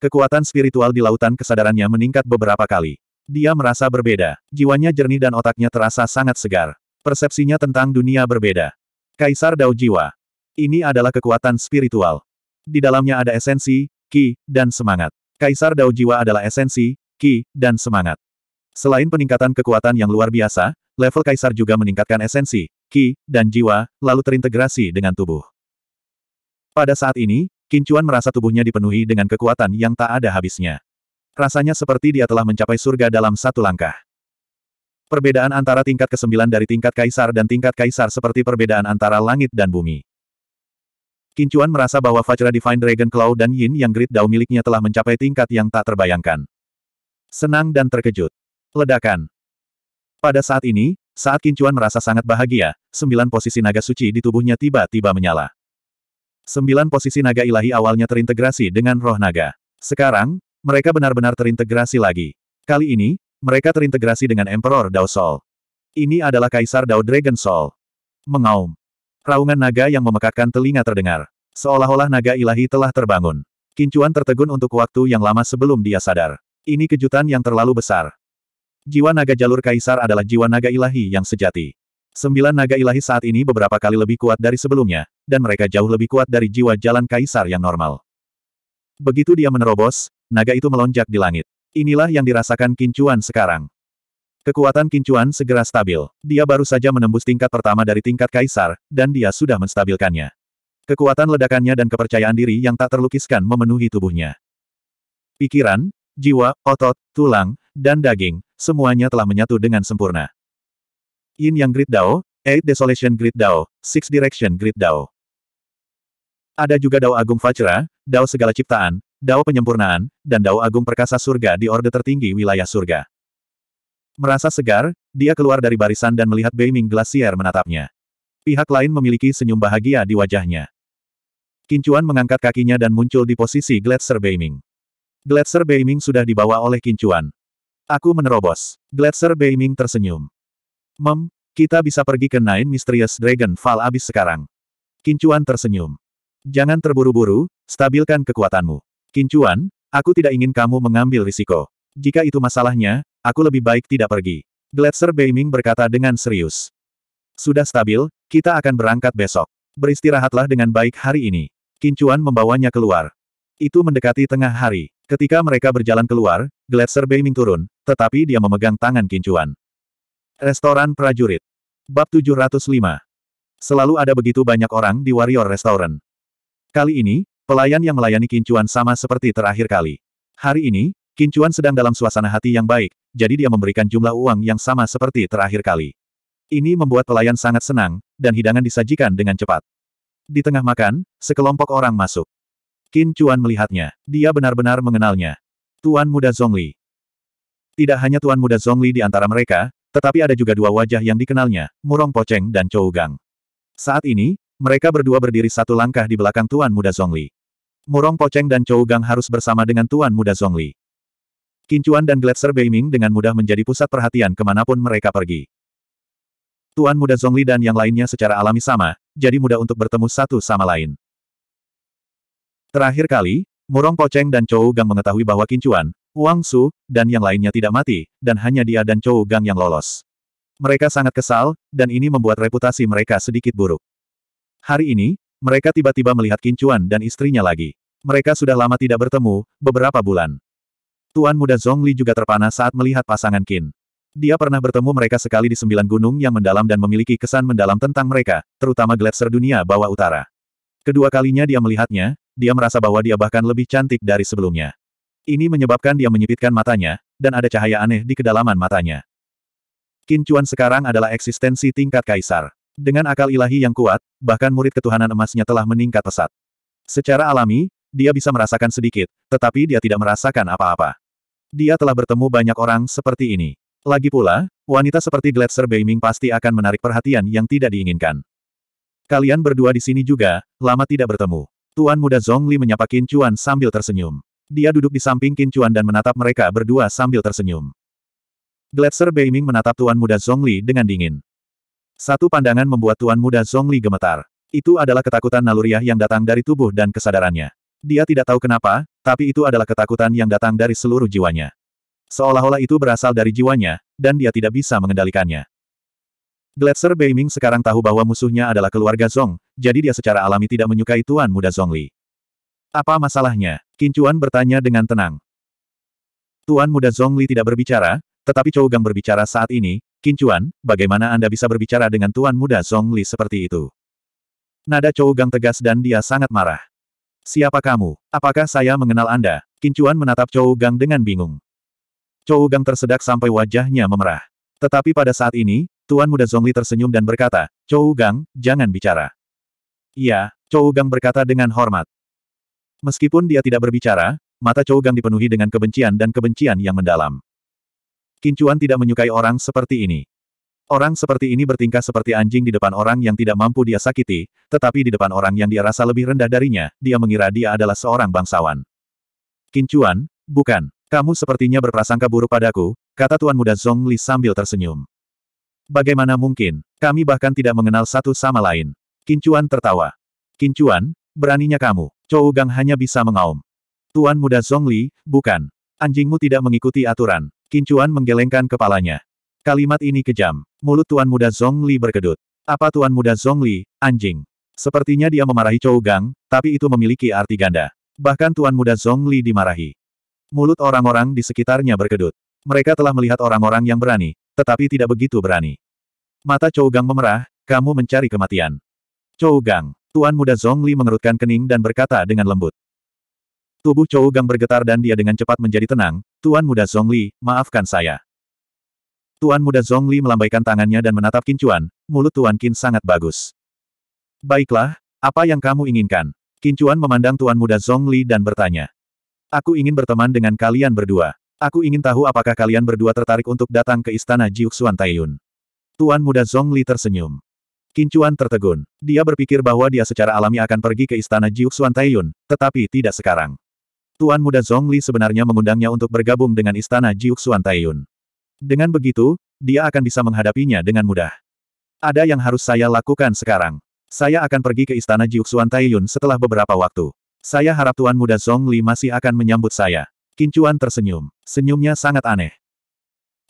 kekuatan spiritual di lautan kesadarannya meningkat beberapa kali. Dia merasa berbeda, jiwanya jernih dan otaknya terasa sangat segar. Persepsinya tentang dunia berbeda. Kaisar Dao Jiwa. Ini adalah kekuatan spiritual. Di dalamnya ada esensi, ki, dan semangat. Kaisar Dao Jiwa adalah esensi, ki, dan semangat. Selain peningkatan kekuatan yang luar biasa, level kaisar juga meningkatkan esensi, ki, dan jiwa, lalu terintegrasi dengan tubuh. Pada saat ini, Kincuan merasa tubuhnya dipenuhi dengan kekuatan yang tak ada habisnya. Rasanya seperti dia telah mencapai surga dalam satu langkah. Perbedaan antara tingkat ke-9 dari tingkat kaisar dan tingkat kaisar seperti perbedaan antara langit dan bumi. Kincuan merasa bahwa Fajra Divine Dragon Claw dan Yin yang Great Dao miliknya telah mencapai tingkat yang tak terbayangkan. Senang dan terkejut. Ledakan. Pada saat ini, saat Kincuan merasa sangat bahagia, sembilan posisi naga suci di tubuhnya tiba-tiba menyala. Sembilan posisi naga ilahi awalnya terintegrasi dengan roh naga. Sekarang, mereka benar-benar terintegrasi lagi. Kali ini, mereka terintegrasi dengan Emperor Dao Sol. Ini adalah Kaisar Dao Dragon Sol. Mengaum. Raungan naga yang memekakkan telinga terdengar. Seolah-olah naga ilahi telah terbangun. Kincuan tertegun untuk waktu yang lama sebelum dia sadar. Ini kejutan yang terlalu besar. Jiwa naga jalur kaisar adalah jiwa naga ilahi yang sejati. Sembilan naga ilahi saat ini beberapa kali lebih kuat dari sebelumnya, dan mereka jauh lebih kuat dari jiwa jalan kaisar yang normal. Begitu dia menerobos, naga itu melonjak di langit. Inilah yang dirasakan Kincuan sekarang. Kekuatan Kincuan segera stabil. Dia baru saja menembus tingkat pertama dari tingkat kaisar, dan dia sudah menstabilkannya. Kekuatan ledakannya dan kepercayaan diri yang tak terlukiskan memenuhi tubuhnya. Pikiran, jiwa, otot, tulang, dan daging, semuanya telah menyatu dengan sempurna. Yin Yang Grid Dao, Eight Desolation Grid Dao, Six Direction Grid Dao. Ada juga Dao Agung Vajra, Dao Segala Ciptaan, Dao Penyempurnaan, dan Dao Agung Perkasa Surga di Orde Tertinggi Wilayah Surga. Merasa segar, dia keluar dari barisan dan melihat Beiming Glacier menatapnya. Pihak lain memiliki senyum bahagia di wajahnya. Kincuan mengangkat kakinya dan muncul di posisi Gletser Beiming. Gletser Beiming sudah dibawa oleh Kincuan. Aku menerobos. Gletser Beiming tersenyum. Mem, kita bisa pergi ke Nine Mysterious Dragon Fall abis sekarang. Kincuan tersenyum. Jangan terburu-buru, stabilkan kekuatanmu. Kincuan, aku tidak ingin kamu mengambil risiko. Jika itu masalahnya, Aku lebih baik tidak pergi. Gletser Beiming berkata dengan serius. Sudah stabil, kita akan berangkat besok. Beristirahatlah dengan baik hari ini. Kincuan membawanya keluar. Itu mendekati tengah hari. Ketika mereka berjalan keluar, Gletser Beiming turun, tetapi dia memegang tangan Kincuan. Restoran prajurit. Bab 705. Selalu ada begitu banyak orang di Warrior Restaurant. Kali ini, pelayan yang melayani Kincuan sama seperti terakhir kali. Hari ini, Kincuan sedang dalam suasana hati yang baik, jadi dia memberikan jumlah uang yang sama seperti terakhir kali. Ini membuat pelayan sangat senang, dan hidangan disajikan dengan cepat. Di tengah makan, sekelompok orang masuk. Qin Chuan melihatnya. Dia benar-benar mengenalnya. Tuan Muda Zhongli. Tidak hanya Tuan Muda Zhongli di antara mereka, tetapi ada juga dua wajah yang dikenalnya, Murong Pocheng dan Chou Gang. Saat ini, mereka berdua berdiri satu langkah di belakang Tuan Muda Zhongli. Murong Pocheng dan Chou Gang harus bersama dengan Tuan Muda Zhongli. Kincuan dan Gletser Beiming dengan mudah menjadi pusat perhatian kemanapun mereka pergi. Tuan muda Zhongli dan yang lainnya secara alami sama, jadi mudah untuk bertemu satu sama lain. Terakhir kali, Murong Poceng dan Chou Gang mengetahui bahwa Kincuan, Wang Su, dan yang lainnya tidak mati, dan hanya dia dan Chou Gang yang lolos. Mereka sangat kesal, dan ini membuat reputasi mereka sedikit buruk. Hari ini, mereka tiba-tiba melihat Kincuan dan istrinya lagi. Mereka sudah lama tidak bertemu, beberapa bulan. Tuan muda Zhongli juga terpana saat melihat pasangan Qin. Dia pernah bertemu mereka sekali di sembilan gunung yang mendalam dan memiliki kesan mendalam tentang mereka, terutama gletser dunia bawah utara. Kedua kalinya dia melihatnya, dia merasa bahwa dia bahkan lebih cantik dari sebelumnya. Ini menyebabkan dia menyipitkan matanya, dan ada cahaya aneh di kedalaman matanya. Qin Chuan sekarang adalah eksistensi tingkat kaisar. Dengan akal ilahi yang kuat, bahkan murid ketuhanan emasnya telah meningkat pesat. Secara alami, dia bisa merasakan sedikit, tetapi dia tidak merasakan apa-apa dia telah bertemu banyak orang seperti ini. Lagi pula, wanita seperti Gletser Beiming pasti akan menarik perhatian yang tidak diinginkan. Kalian berdua di sini juga, lama tidak bertemu. Tuan muda Zhongli menyapa Qin Chuan sambil tersenyum. Dia duduk di samping Qin Chuan dan menatap mereka berdua sambil tersenyum. Gletser Beiming menatap tuan muda Zhongli dengan dingin. Satu pandangan membuat tuan muda Zhongli gemetar. Itu adalah ketakutan naluriah yang datang dari tubuh dan kesadarannya. Dia tidak tahu kenapa, tapi itu adalah ketakutan yang datang dari seluruh jiwanya. Seolah-olah itu berasal dari jiwanya, dan dia tidak bisa mengendalikannya. Gletser Beiming sekarang tahu bahwa musuhnya adalah keluarga Zong, jadi dia secara alami tidak menyukai Tuan Muda Zongli. Apa masalahnya? Kincuan bertanya dengan tenang. Tuan Muda Zongli tidak berbicara, tetapi Chou Gang berbicara saat ini, Kincuan, bagaimana Anda bisa berbicara dengan Tuan Muda Zongli seperti itu? Nada Chou Gang tegas dan dia sangat marah. Siapa kamu? Apakah saya mengenal Anda? Kincuan menatap Chou Gang dengan bingung. Chou Gang tersedak sampai wajahnya memerah. Tetapi pada saat ini, Tuan Muda Zhongli tersenyum dan berkata, Chou Gang, jangan bicara. Iya, Chou Gang berkata dengan hormat. Meskipun dia tidak berbicara, mata Chou Gang dipenuhi dengan kebencian dan kebencian yang mendalam. Kincuan tidak menyukai orang seperti ini. Orang seperti ini bertingkah seperti anjing di depan orang yang tidak mampu dia sakiti, tetapi di depan orang yang dia rasa lebih rendah darinya, dia mengira dia adalah seorang bangsawan. Kincuan, bukan. Kamu sepertinya berprasangka buruk padaku, kata Tuan Muda Zhong Li sambil tersenyum. Bagaimana mungkin? Kami bahkan tidak mengenal satu sama lain. Kincuan tertawa. Kincuan, beraninya kamu. Chou Gang hanya bisa mengaum. Tuan Muda Zhong Li, bukan. Anjingmu tidak mengikuti aturan. Kincuan menggelengkan kepalanya. Kalimat ini kejam. Mulut Tuan Muda Zhongli berkedut. Apa Tuan Muda Zhongli, anjing? Sepertinya dia memarahi Chou Gang, tapi itu memiliki arti ganda. Bahkan Tuan Muda Zhongli dimarahi. Mulut orang-orang di sekitarnya berkedut. Mereka telah melihat orang-orang yang berani, tetapi tidak begitu berani. Mata Chou Gang memerah, kamu mencari kematian. Chou Gang, Tuan Muda Zhongli mengerutkan kening dan berkata dengan lembut. Tubuh Chou Gang bergetar dan dia dengan cepat menjadi tenang, Tuan Muda Zhongli, maafkan saya. Tuan muda Zhongli melambaikan tangannya dan menatap Qin Chuan. mulut Tuan Qin sangat bagus. Baiklah, apa yang kamu inginkan? Qin Chuan memandang Tuan muda Zhongli dan bertanya. Aku ingin berteman dengan kalian berdua. Aku ingin tahu apakah kalian berdua tertarik untuk datang ke istana Jiuxuan Taiyun. Tuan muda Zhongli tersenyum. Qin Chuan tertegun. Dia berpikir bahwa dia secara alami akan pergi ke istana Jiuxuan Taiyun, tetapi tidak sekarang. Tuan muda Zhongli sebenarnya mengundangnya untuk bergabung dengan istana Jiuxuan Taiyun. Dengan begitu, dia akan bisa menghadapinya dengan mudah. Ada yang harus saya lakukan sekarang. Saya akan pergi ke istana Jiuxuan Taiyun setelah beberapa waktu. Saya harap Tuan Muda Zong Li masih akan menyambut saya. Kincuan tersenyum. Senyumnya sangat aneh.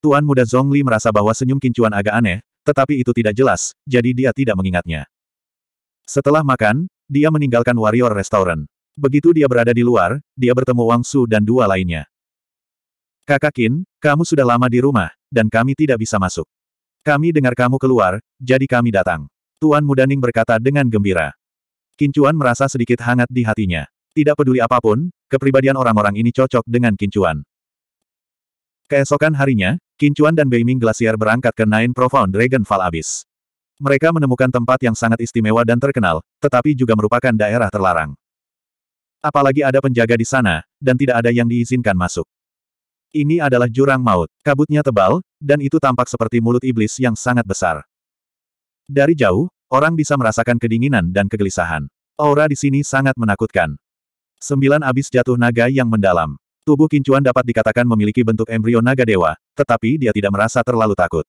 Tuan Muda Zong Li merasa bahwa senyum Kincuan agak aneh, tetapi itu tidak jelas, jadi dia tidak mengingatnya. Setelah makan, dia meninggalkan Warrior Restaurant. Begitu dia berada di luar, dia bertemu Wang Su dan dua lainnya. Kakak Kin, kamu sudah lama di rumah, dan kami tidak bisa masuk. Kami dengar kamu keluar, jadi kami datang. Tuan Mudaning berkata dengan gembira. Kincuan merasa sedikit hangat di hatinya. Tidak peduli apapun, kepribadian orang-orang ini cocok dengan Kincuan. Keesokan harinya, Kincuan dan Beiming Glacier berangkat ke Nine Profound Dragonfall Abyss. Mereka menemukan tempat yang sangat istimewa dan terkenal, tetapi juga merupakan daerah terlarang. Apalagi ada penjaga di sana, dan tidak ada yang diizinkan masuk. Ini adalah jurang maut. Kabutnya tebal, dan itu tampak seperti mulut iblis yang sangat besar. Dari jauh, orang bisa merasakan kedinginan dan kegelisahan. Aura di sini sangat menakutkan. Sembilan abis jatuh naga yang mendalam. Tubuh Kincuan dapat dikatakan memiliki bentuk embrio naga dewa, tetapi dia tidak merasa terlalu takut.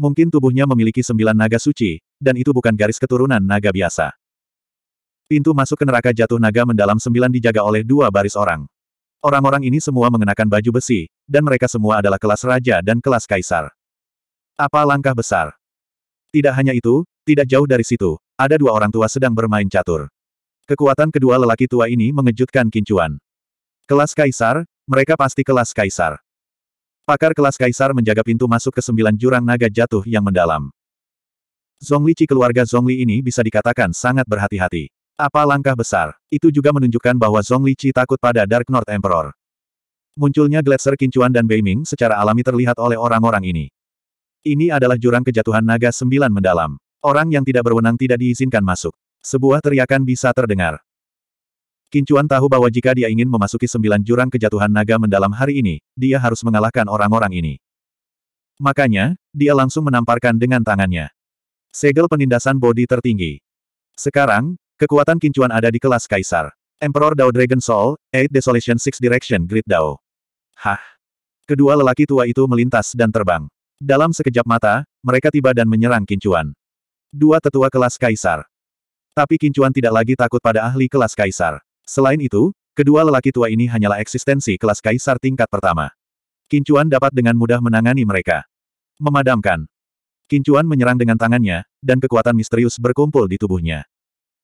Mungkin tubuhnya memiliki sembilan naga suci, dan itu bukan garis keturunan naga biasa. Pintu masuk ke neraka jatuh naga mendalam sembilan dijaga oleh dua baris orang. Orang-orang ini semua mengenakan baju besi, dan mereka semua adalah kelas raja dan kelas kaisar. Apa langkah besar? Tidak hanya itu, tidak jauh dari situ, ada dua orang tua sedang bermain catur. Kekuatan kedua lelaki tua ini mengejutkan Kincuan. Kelas kaisar, mereka pasti kelas kaisar. Pakar kelas kaisar menjaga pintu masuk ke sembilan jurang naga jatuh yang mendalam. Zhongli Qi keluarga Zhongli ini bisa dikatakan sangat berhati-hati. Apa langkah besar? Itu juga menunjukkan bahwa Zhong Qi takut pada Dark North Emperor. Munculnya Gletser Kincuan dan Beiming secara alami terlihat oleh orang-orang ini. Ini adalah jurang kejatuhan naga sembilan mendalam. Orang yang tidak berwenang tidak diizinkan masuk. Sebuah teriakan bisa terdengar. Kincuan tahu bahwa jika dia ingin memasuki sembilan jurang kejatuhan naga mendalam hari ini, dia harus mengalahkan orang-orang ini. Makanya, dia langsung menamparkan dengan tangannya. Segel penindasan bodi tertinggi. Sekarang, Kekuatan kincuan ada di kelas kaisar. Emperor Dao Dragon Soul, Eight Desolation Six Direction Great Dao. Hah. Kedua lelaki tua itu melintas dan terbang. Dalam sekejap mata, mereka tiba dan menyerang kincuan. Dua tetua kelas kaisar. Tapi kincuan tidak lagi takut pada ahli kelas kaisar. Selain itu, kedua lelaki tua ini hanyalah eksistensi kelas kaisar tingkat pertama. Kincuan dapat dengan mudah menangani mereka. Memadamkan. Kincuan menyerang dengan tangannya, dan kekuatan misterius berkumpul di tubuhnya.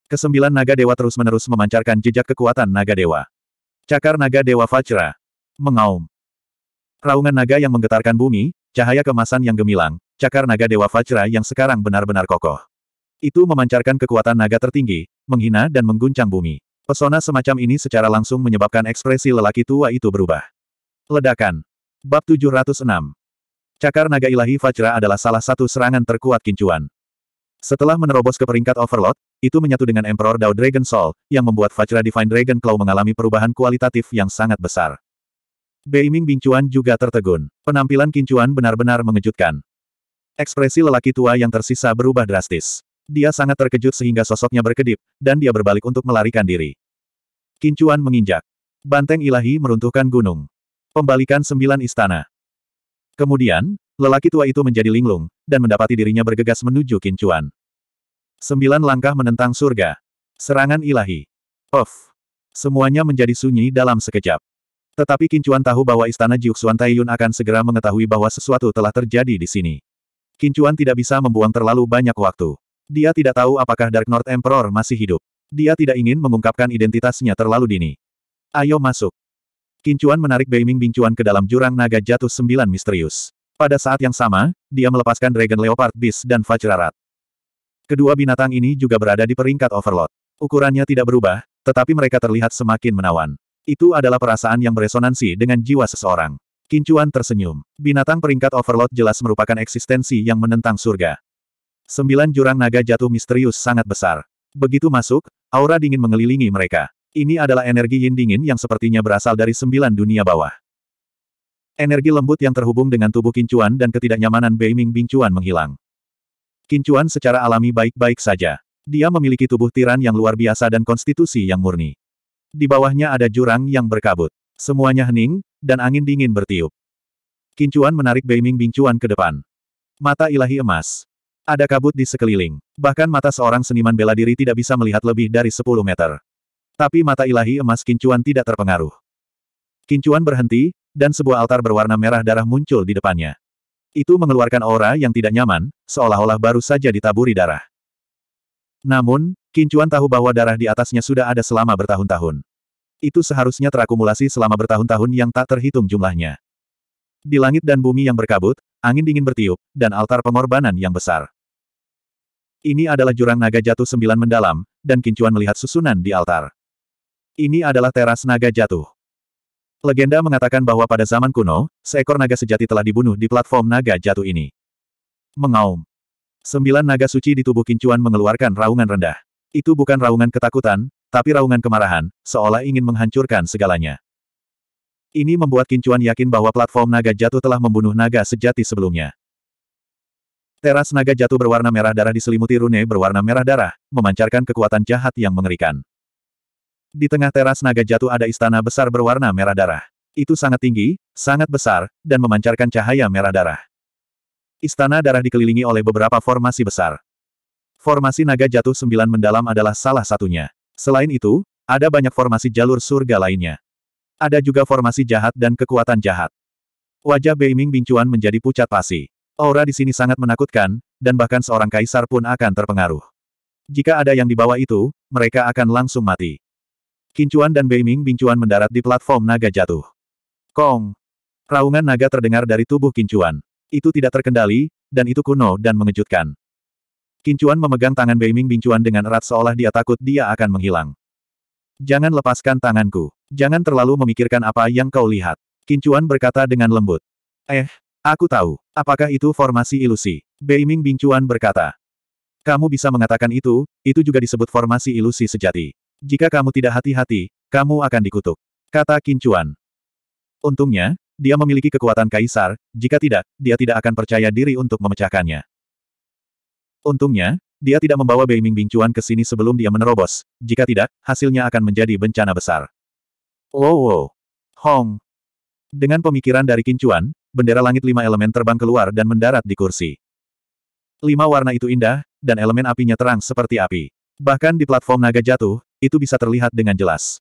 Kesembilan naga dewa terus-menerus memancarkan jejak kekuatan naga dewa. Cakar naga dewa Vajra. Mengaum. Raungan naga yang menggetarkan bumi, cahaya kemasan yang gemilang, cakar naga dewa Vajra yang sekarang benar-benar kokoh. Itu memancarkan kekuatan naga tertinggi, menghina dan mengguncang bumi. Pesona semacam ini secara langsung menyebabkan ekspresi lelaki tua itu berubah. Ledakan. Bab 706. Cakar naga ilahi Vajra adalah salah satu serangan terkuat kincuan. Setelah menerobos ke peringkat overload, itu menyatu dengan Emperor Dao Dragon Soul, yang membuat Vajra Divine Dragon Claw mengalami perubahan kualitatif yang sangat besar. Bei Beiming Bingcuan juga tertegun. Penampilan Kincuan benar-benar mengejutkan. Ekspresi lelaki tua yang tersisa berubah drastis. Dia sangat terkejut sehingga sosoknya berkedip, dan dia berbalik untuk melarikan diri. Kincuan menginjak. Banteng ilahi meruntuhkan gunung. Pembalikan sembilan istana. Kemudian, lelaki tua itu menjadi linglung, dan mendapati dirinya bergegas menuju Kincuan. Sembilan langkah menentang surga. Serangan ilahi. Of, Semuanya menjadi sunyi dalam sekejap. Tetapi Kincuan tahu bahwa istana Jiuxuan Taiyun akan segera mengetahui bahwa sesuatu telah terjadi di sini. Kincuan tidak bisa membuang terlalu banyak waktu. Dia tidak tahu apakah Dark North Emperor masih hidup. Dia tidak ingin mengungkapkan identitasnya terlalu dini. Ayo masuk. Kincuan menarik Beiming Bingcuan ke dalam jurang naga jatuh sembilan misterius. Pada saat yang sama, dia melepaskan Dragon Leopard Beast dan Vajrarat. Kedua binatang ini juga berada di peringkat overload. Ukurannya tidak berubah, tetapi mereka terlihat semakin menawan. Itu adalah perasaan yang beresonansi dengan jiwa seseorang. Kincuan tersenyum. Binatang peringkat overload jelas merupakan eksistensi yang menentang surga. Sembilan jurang naga jatuh misterius sangat besar. Begitu masuk, aura dingin mengelilingi mereka. Ini adalah energi yin dingin yang sepertinya berasal dari sembilan dunia bawah. Energi lembut yang terhubung dengan tubuh Kincuan dan ketidaknyamanan Beiming Bingcuan menghilang. Kincuan secara alami baik-baik saja. Dia memiliki tubuh tiran yang luar biasa dan konstitusi yang murni. Di bawahnya ada jurang yang berkabut. Semuanya hening, dan angin dingin bertiup. Kincuan menarik Beiming Bingcuan ke depan. Mata ilahi emas. Ada kabut di sekeliling. Bahkan mata seorang seniman bela diri tidak bisa melihat lebih dari 10 meter. Tapi mata ilahi emas Kincuan tidak terpengaruh. Kincuan berhenti, dan sebuah altar berwarna merah darah muncul di depannya. Itu mengeluarkan aura yang tidak nyaman, seolah-olah baru saja ditaburi darah. Namun, Kincuan tahu bahwa darah di atasnya sudah ada selama bertahun-tahun. Itu seharusnya terakumulasi selama bertahun-tahun yang tak terhitung jumlahnya. Di langit dan bumi yang berkabut, angin dingin bertiup, dan altar pengorbanan yang besar. Ini adalah jurang naga jatuh sembilan mendalam, dan Kincuan melihat susunan di altar. Ini adalah teras naga jatuh. Legenda mengatakan bahwa pada zaman kuno, seekor naga sejati telah dibunuh di platform naga jatuh ini. Mengaum. Sembilan naga suci di tubuh kincuan mengeluarkan raungan rendah. Itu bukan raungan ketakutan, tapi raungan kemarahan, seolah ingin menghancurkan segalanya. Ini membuat kincuan yakin bahwa platform naga jatuh telah membunuh naga sejati sebelumnya. Teras naga jatuh berwarna merah darah diselimuti rune berwarna merah darah, memancarkan kekuatan jahat yang mengerikan. Di tengah teras naga jatuh ada istana besar berwarna merah darah. Itu sangat tinggi, sangat besar, dan memancarkan cahaya merah darah. Istana darah dikelilingi oleh beberapa formasi besar. Formasi naga jatuh sembilan mendalam adalah salah satunya. Selain itu, ada banyak formasi jalur surga lainnya. Ada juga formasi jahat dan kekuatan jahat. Wajah Beiming bincuan menjadi pucat pasi. Aura di sini sangat menakutkan, dan bahkan seorang kaisar pun akan terpengaruh. Jika ada yang dibawa itu, mereka akan langsung mati. Kincuan dan Beiming Bingcuan mendarat di platform naga jatuh. Kong! Raungan naga terdengar dari tubuh Kincuan. Itu tidak terkendali, dan itu kuno dan mengejutkan. Kincuan memegang tangan Beiming Bingcuan dengan erat seolah dia takut dia akan menghilang. Jangan lepaskan tanganku. Jangan terlalu memikirkan apa yang kau lihat. Kincuan berkata dengan lembut. Eh, aku tahu. Apakah itu formasi ilusi? Beiming Bingcuan berkata. Kamu bisa mengatakan itu, itu juga disebut formasi ilusi sejati. Jika kamu tidak hati-hati, kamu akan dikutuk. Kata Kincuan. Untungnya, dia memiliki kekuatan kaisar, jika tidak, dia tidak akan percaya diri untuk memecahkannya. Untungnya, dia tidak membawa Bei Mingbing Cuan ke sini sebelum dia menerobos, jika tidak, hasilnya akan menjadi bencana besar. Wow, wow. Hong. Dengan pemikiran dari Kincuan, bendera langit lima elemen terbang keluar dan mendarat di kursi. Lima warna itu indah, dan elemen apinya terang seperti api. Bahkan di platform naga jatuh, itu bisa terlihat dengan jelas.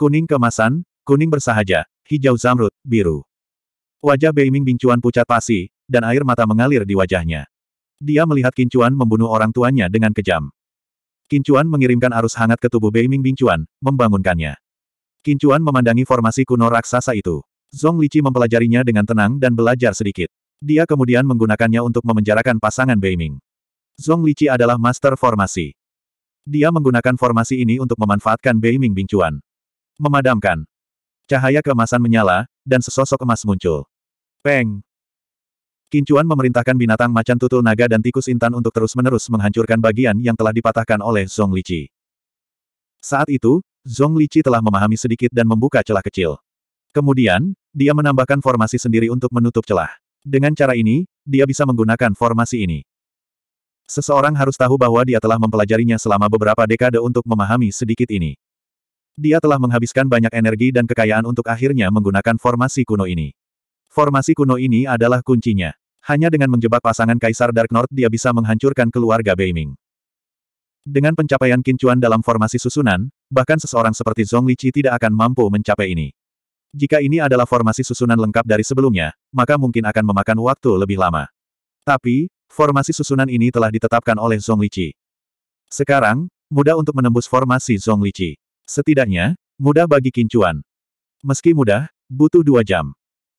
Kuning kemasan, kuning bersahaja, hijau zamrud, biru. Wajah Beiming bincuan pucat pasi, dan air mata mengalir di wajahnya. Dia melihat Kincuan membunuh orang tuanya dengan kejam. Kincuan mengirimkan arus hangat ke tubuh Beiming Bingcuan, membangunkannya. Kincuan memandangi formasi kuno raksasa itu. Zong Lici mempelajarinya dengan tenang dan belajar sedikit. Dia kemudian menggunakannya untuk memenjarakan pasangan Beiming. Zong Lici adalah master formasi. Dia menggunakan formasi ini untuk memanfaatkan Bei Ming Bingcuan. Memadamkan. Cahaya keemasan menyala, dan sesosok emas muncul. Peng! Kincuan memerintahkan binatang macan tutul naga dan tikus intan untuk terus-menerus menghancurkan bagian yang telah dipatahkan oleh Zhong Liqi. Saat itu, Zhong Liqi telah memahami sedikit dan membuka celah kecil. Kemudian, dia menambahkan formasi sendiri untuk menutup celah. Dengan cara ini, dia bisa menggunakan formasi ini. Seseorang harus tahu bahwa dia telah mempelajarinya selama beberapa dekade untuk memahami sedikit ini. Dia telah menghabiskan banyak energi dan kekayaan untuk akhirnya menggunakan formasi kuno ini. Formasi kuno ini adalah kuncinya. Hanya dengan menjebak pasangan Kaisar Dark North dia bisa menghancurkan keluarga Beiming. Dengan pencapaian kincuan dalam formasi susunan, bahkan seseorang seperti Zhong Liqi tidak akan mampu mencapai ini. Jika ini adalah formasi susunan lengkap dari sebelumnya, maka mungkin akan memakan waktu lebih lama. Tapi, Formasi susunan ini telah ditetapkan oleh Zhong Liqi. Sekarang, mudah untuk menembus formasi Zhong Liqi. Setidaknya, mudah bagi Kincuan. Meski mudah, butuh dua jam.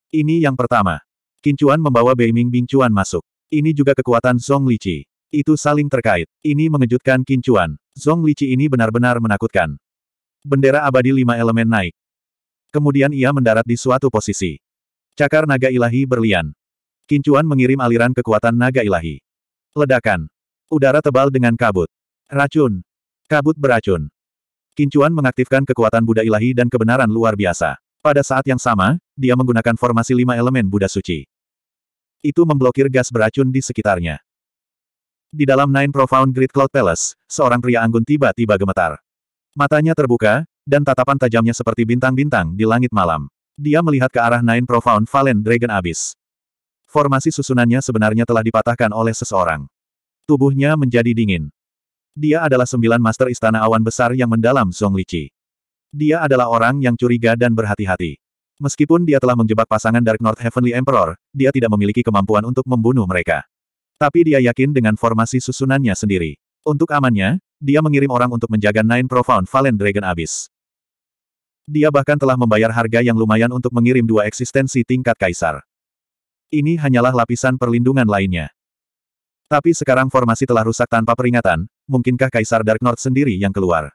Ini yang pertama. Kincuan membawa Bing Bingcuan masuk. Ini juga kekuatan Zhong Liqi. Itu saling terkait. Ini mengejutkan Kincuan. Zhong Liqi ini benar-benar menakutkan. Bendera abadi lima elemen naik. Kemudian ia mendarat di suatu posisi. Cakar naga ilahi berlian. Kincuan mengirim aliran kekuatan naga ilahi. Ledakan. Udara tebal dengan kabut. Racun. Kabut beracun. Kincuan mengaktifkan kekuatan Buddha ilahi dan kebenaran luar biasa. Pada saat yang sama, dia menggunakan formasi lima elemen Buddha suci. Itu memblokir gas beracun di sekitarnya. Di dalam Nine Profound Great Cloud Palace, seorang pria anggun tiba-tiba gemetar. Matanya terbuka, dan tatapan tajamnya seperti bintang-bintang di langit malam. Dia melihat ke arah Nine Profound Valen Dragon Abyss formasi susunannya sebenarnya telah dipatahkan oleh seseorang. Tubuhnya menjadi dingin. Dia adalah sembilan master istana awan besar yang mendalam Song Liqi. Dia adalah orang yang curiga dan berhati-hati. Meskipun dia telah menjebak pasangan Dark North Heavenly Emperor, dia tidak memiliki kemampuan untuk membunuh mereka. Tapi dia yakin dengan formasi susunannya sendiri. Untuk amannya, dia mengirim orang untuk menjaga Nine Profound Valen Dragon Abyss. Dia bahkan telah membayar harga yang lumayan untuk mengirim dua eksistensi tingkat kaisar. Ini hanyalah lapisan perlindungan lainnya. Tapi sekarang formasi telah rusak tanpa peringatan, mungkinkah Kaisar Dark North sendiri yang keluar?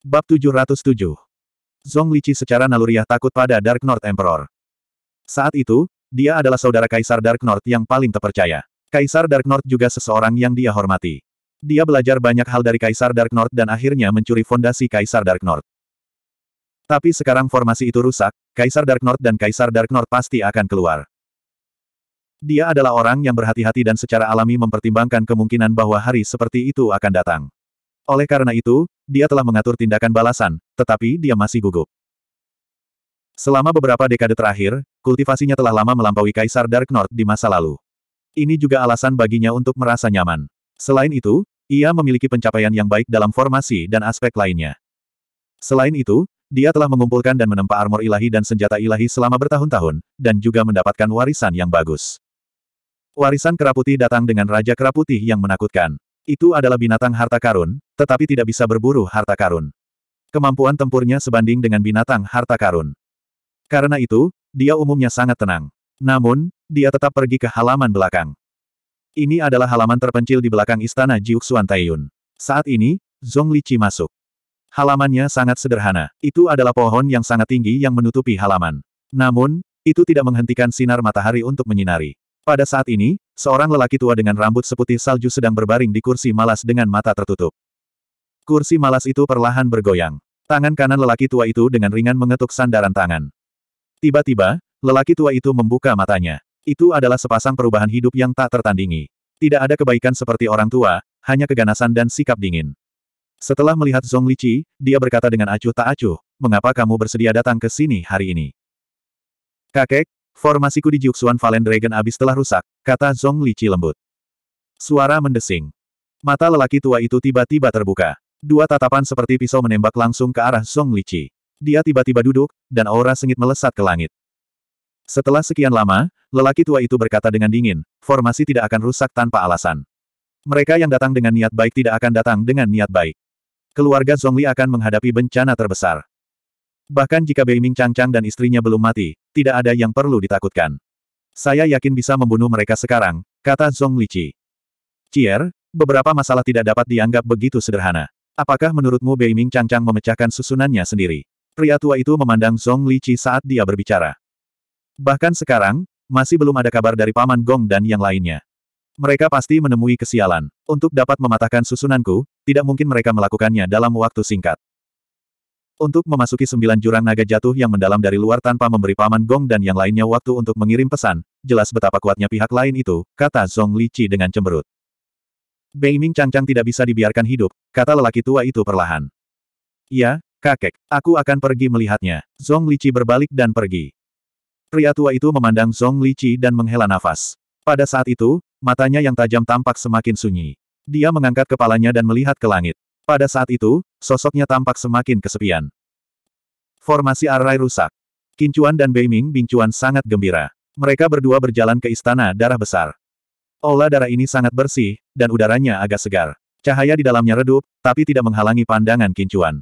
Bab 707 Zhong Liqi secara naluriah takut pada Dark North Emperor. Saat itu, dia adalah saudara Kaisar Dark North yang paling terpercaya. Kaisar Dark North juga seseorang yang dia hormati. Dia belajar banyak hal dari Kaisar Dark North dan akhirnya mencuri fondasi Kaisar Dark North. Tapi sekarang formasi itu rusak, Kaisar Dark North dan Kaisar Dark North pasti akan keluar. Dia adalah orang yang berhati-hati dan secara alami mempertimbangkan kemungkinan bahwa hari seperti itu akan datang. Oleh karena itu, dia telah mengatur tindakan balasan, tetapi dia masih gugup. Selama beberapa dekade terakhir, kultivasinya telah lama melampaui Kaisar Dark North di masa lalu. Ini juga alasan baginya untuk merasa nyaman. Selain itu, ia memiliki pencapaian yang baik dalam formasi dan aspek lainnya. Selain itu, dia telah mengumpulkan dan menempa armor ilahi dan senjata ilahi selama bertahun-tahun, dan juga mendapatkan warisan yang bagus. Warisan Keraputi datang dengan Raja Keraputi yang menakutkan. Itu adalah binatang harta karun, tetapi tidak bisa berburu harta karun. Kemampuan tempurnya sebanding dengan binatang harta karun. Karena itu, dia umumnya sangat tenang. Namun, dia tetap pergi ke halaman belakang. Ini adalah halaman terpencil di belakang istana Jiuxuan Taiyun. Saat ini, Zhong Liqi masuk. Halamannya sangat sederhana. Itu adalah pohon yang sangat tinggi yang menutupi halaman. Namun, itu tidak menghentikan sinar matahari untuk menyinari. Pada saat ini, seorang lelaki tua dengan rambut seputih salju sedang berbaring di kursi malas dengan mata tertutup. Kursi malas itu perlahan bergoyang. Tangan kanan lelaki tua itu dengan ringan mengetuk sandaran tangan. Tiba-tiba, lelaki tua itu membuka matanya. Itu adalah sepasang perubahan hidup yang tak tertandingi. Tidak ada kebaikan seperti orang tua, hanya keganasan dan sikap dingin. Setelah melihat Zhong Liqi, dia berkata dengan acuh tak acuh, mengapa kamu bersedia datang ke sini hari ini? Kakek, Formasiku di Jiuxuan Valen Dragon abis telah rusak, kata Zong Lici lembut. Suara mendesing. Mata lelaki tua itu tiba-tiba terbuka. Dua tatapan seperti pisau menembak langsung ke arah Zong Lici. Dia tiba-tiba duduk, dan aura sengit melesat ke langit. Setelah sekian lama, lelaki tua itu berkata dengan dingin, formasi tidak akan rusak tanpa alasan. Mereka yang datang dengan niat baik tidak akan datang dengan niat baik. Keluarga Zhongli akan menghadapi bencana terbesar. Bahkan jika Bei Beiming Changchang dan istrinya belum mati, tidak ada yang perlu ditakutkan. Saya yakin bisa membunuh mereka sekarang, kata Zhong Liqi. Cier, beberapa masalah tidak dapat dianggap begitu sederhana. Apakah menurutmu Beiming Changchang memecahkan susunannya sendiri? Pria tua itu memandang Zhong Liqi saat dia berbicara. Bahkan sekarang, masih belum ada kabar dari Paman Gong dan yang lainnya. Mereka pasti menemui kesialan. Untuk dapat mematahkan susunanku, tidak mungkin mereka melakukannya dalam waktu singkat. Untuk memasuki sembilan jurang naga jatuh yang mendalam dari luar tanpa memberi paman Gong dan yang lainnya waktu untuk mengirim pesan, jelas betapa kuatnya pihak lain itu, kata Zong Lici dengan cemberut. Beiming Changchang tidak bisa dibiarkan hidup, kata lelaki tua itu perlahan. Ya, kakek, aku akan pergi melihatnya. Zong Lici berbalik dan pergi. Pria tua itu memandang Zong Lici dan menghela nafas. Pada saat itu, matanya yang tajam tampak semakin sunyi. Dia mengangkat kepalanya dan melihat ke langit. Pada saat itu, sosoknya tampak semakin kesepian. Formasi Arai rusak. Kincuan dan Beiming Bingcuan sangat gembira. Mereka berdua berjalan ke istana darah besar. Olah darah ini sangat bersih, dan udaranya agak segar. Cahaya di dalamnya redup, tapi tidak menghalangi pandangan Kincuan.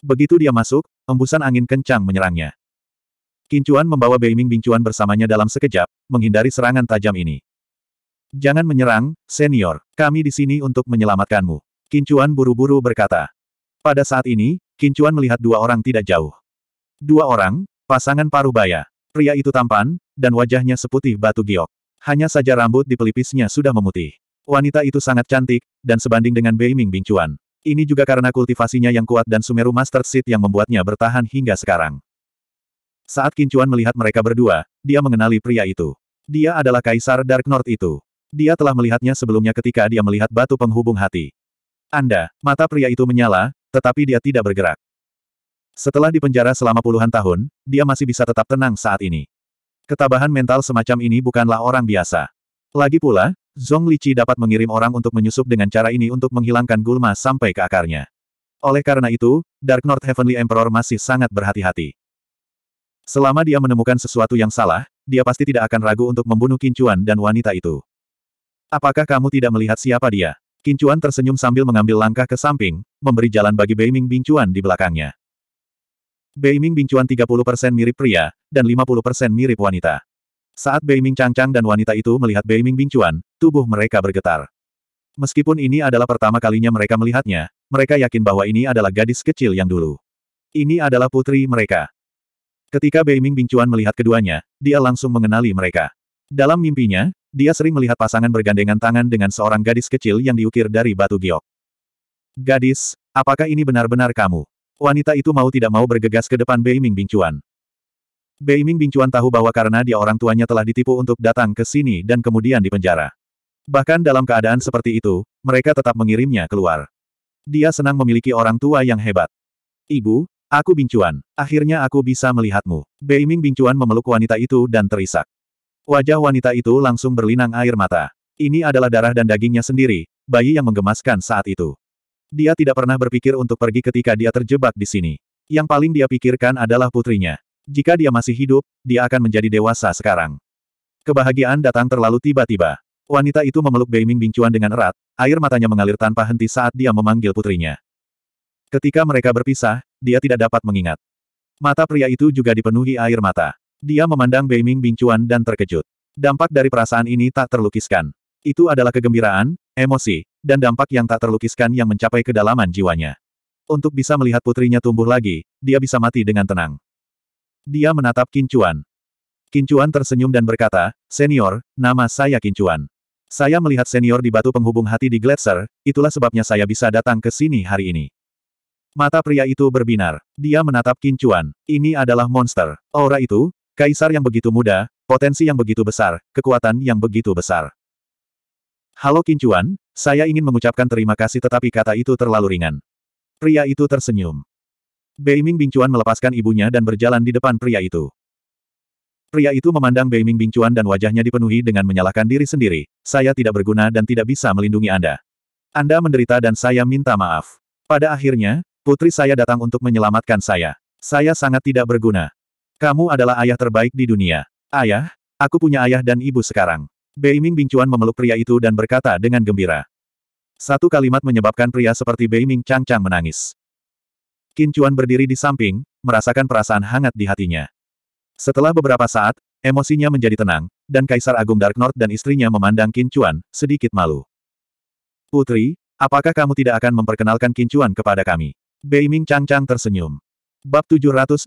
Begitu dia masuk, embusan angin kencang menyerangnya. Kincuan membawa Beiming Bingcuan bersamanya dalam sekejap, menghindari serangan tajam ini. Jangan menyerang, senior. Kami di sini untuk menyelamatkanmu. Kincuan buru-buru berkata. Pada saat ini, Kincuan melihat dua orang tidak jauh. Dua orang, pasangan parubaya. Pria itu tampan, dan wajahnya seputih batu giok. Hanya saja rambut di pelipisnya sudah memutih. Wanita itu sangat cantik, dan sebanding dengan Bei Beiming Bingcuan. Ini juga karena kultivasinya yang kuat dan Sumeru Master Seed yang membuatnya bertahan hingga sekarang. Saat Kincuan melihat mereka berdua, dia mengenali pria itu. Dia adalah Kaisar Dark North itu. Dia telah melihatnya sebelumnya ketika dia melihat batu penghubung hati. Anda, mata pria itu menyala, tetapi dia tidak bergerak. Setelah dipenjara selama puluhan tahun, dia masih bisa tetap tenang saat ini. Ketabahan mental semacam ini bukanlah orang biasa. Lagi pula, Zhong Liqi dapat mengirim orang untuk menyusup dengan cara ini untuk menghilangkan gulma sampai ke akarnya. Oleh karena itu, Dark North Heavenly Emperor masih sangat berhati-hati. Selama dia menemukan sesuatu yang salah, dia pasti tidak akan ragu untuk membunuh Kincuan dan wanita itu. Apakah kamu tidak melihat siapa dia? Kincuan tersenyum sambil mengambil langkah ke samping, memberi jalan bagi Beiming Bingcuan di belakangnya. Beiming Bingcuan 30% mirip pria, dan 50% mirip wanita. Saat Beiming Cangcang dan wanita itu melihat Beiming Bingcuan, tubuh mereka bergetar. Meskipun ini adalah pertama kalinya mereka melihatnya, mereka yakin bahwa ini adalah gadis kecil yang dulu. Ini adalah putri mereka. Ketika Beiming Bingcuan melihat keduanya, dia langsung mengenali mereka. Dalam mimpinya, dia sering melihat pasangan bergandengan tangan dengan seorang gadis kecil yang diukir dari batu giok. Gadis, apakah ini benar-benar kamu? Wanita itu mau tidak mau bergegas ke depan Bei Beiming Bingcuan. Beiming Bingcuan tahu bahwa karena dia orang tuanya telah ditipu untuk datang ke sini dan kemudian dipenjara. Bahkan dalam keadaan seperti itu, mereka tetap mengirimnya keluar. Dia senang memiliki orang tua yang hebat. Ibu, aku Bingcuan. Akhirnya aku bisa melihatmu. Bei Beiming Bingcuan memeluk wanita itu dan terisak. Wajah wanita itu langsung berlinang air mata. Ini adalah darah dan dagingnya sendiri, bayi yang menggemaskan saat itu. Dia tidak pernah berpikir untuk pergi ketika dia terjebak di sini. Yang paling dia pikirkan adalah putrinya. Jika dia masih hidup, dia akan menjadi dewasa sekarang. Kebahagiaan datang terlalu tiba-tiba. Wanita itu memeluk Beiming Bingcuan dengan erat, air matanya mengalir tanpa henti saat dia memanggil putrinya. Ketika mereka berpisah, dia tidak dapat mengingat. Mata pria itu juga dipenuhi air mata. Dia memandang Beiming Bingcuan dan terkejut. Dampak dari perasaan ini tak terlukiskan. Itu adalah kegembiraan, emosi, dan dampak yang tak terlukiskan yang mencapai kedalaman jiwanya. Untuk bisa melihat putrinya tumbuh lagi, dia bisa mati dengan tenang. Dia menatap Kincuan. Kincuan tersenyum dan berkata, Senior, nama saya Kincuan. Saya melihat senior di batu penghubung hati di Gletser, itulah sebabnya saya bisa datang ke sini hari ini. Mata pria itu berbinar. Dia menatap Kincuan. Ini adalah monster. Aura itu, Kaisar yang begitu muda, potensi yang begitu besar, kekuatan yang begitu besar. Halo Kincuan, saya ingin mengucapkan terima kasih tetapi kata itu terlalu ringan. Pria itu tersenyum. Beiming Bingcuan melepaskan ibunya dan berjalan di depan pria itu. Pria itu memandang Beiming Bingcuan dan wajahnya dipenuhi dengan menyalahkan diri sendiri. Saya tidak berguna dan tidak bisa melindungi Anda. Anda menderita dan saya minta maaf. Pada akhirnya, putri saya datang untuk menyelamatkan saya. Saya sangat tidak berguna. Kamu adalah ayah terbaik di dunia. Ayah, aku punya ayah dan ibu sekarang. Bei Beiming Bingcuan memeluk pria itu dan berkata dengan gembira. Satu kalimat menyebabkan pria seperti Bei Beiming Changchang menangis. Qin berdiri di samping, merasakan perasaan hangat di hatinya. Setelah beberapa saat, emosinya menjadi tenang, dan Kaisar Agung Dark North dan istrinya memandang Qin sedikit malu. Putri, apakah kamu tidak akan memperkenalkan Qin kepada kami? Bei Beiming Changchang tersenyum. Bab 708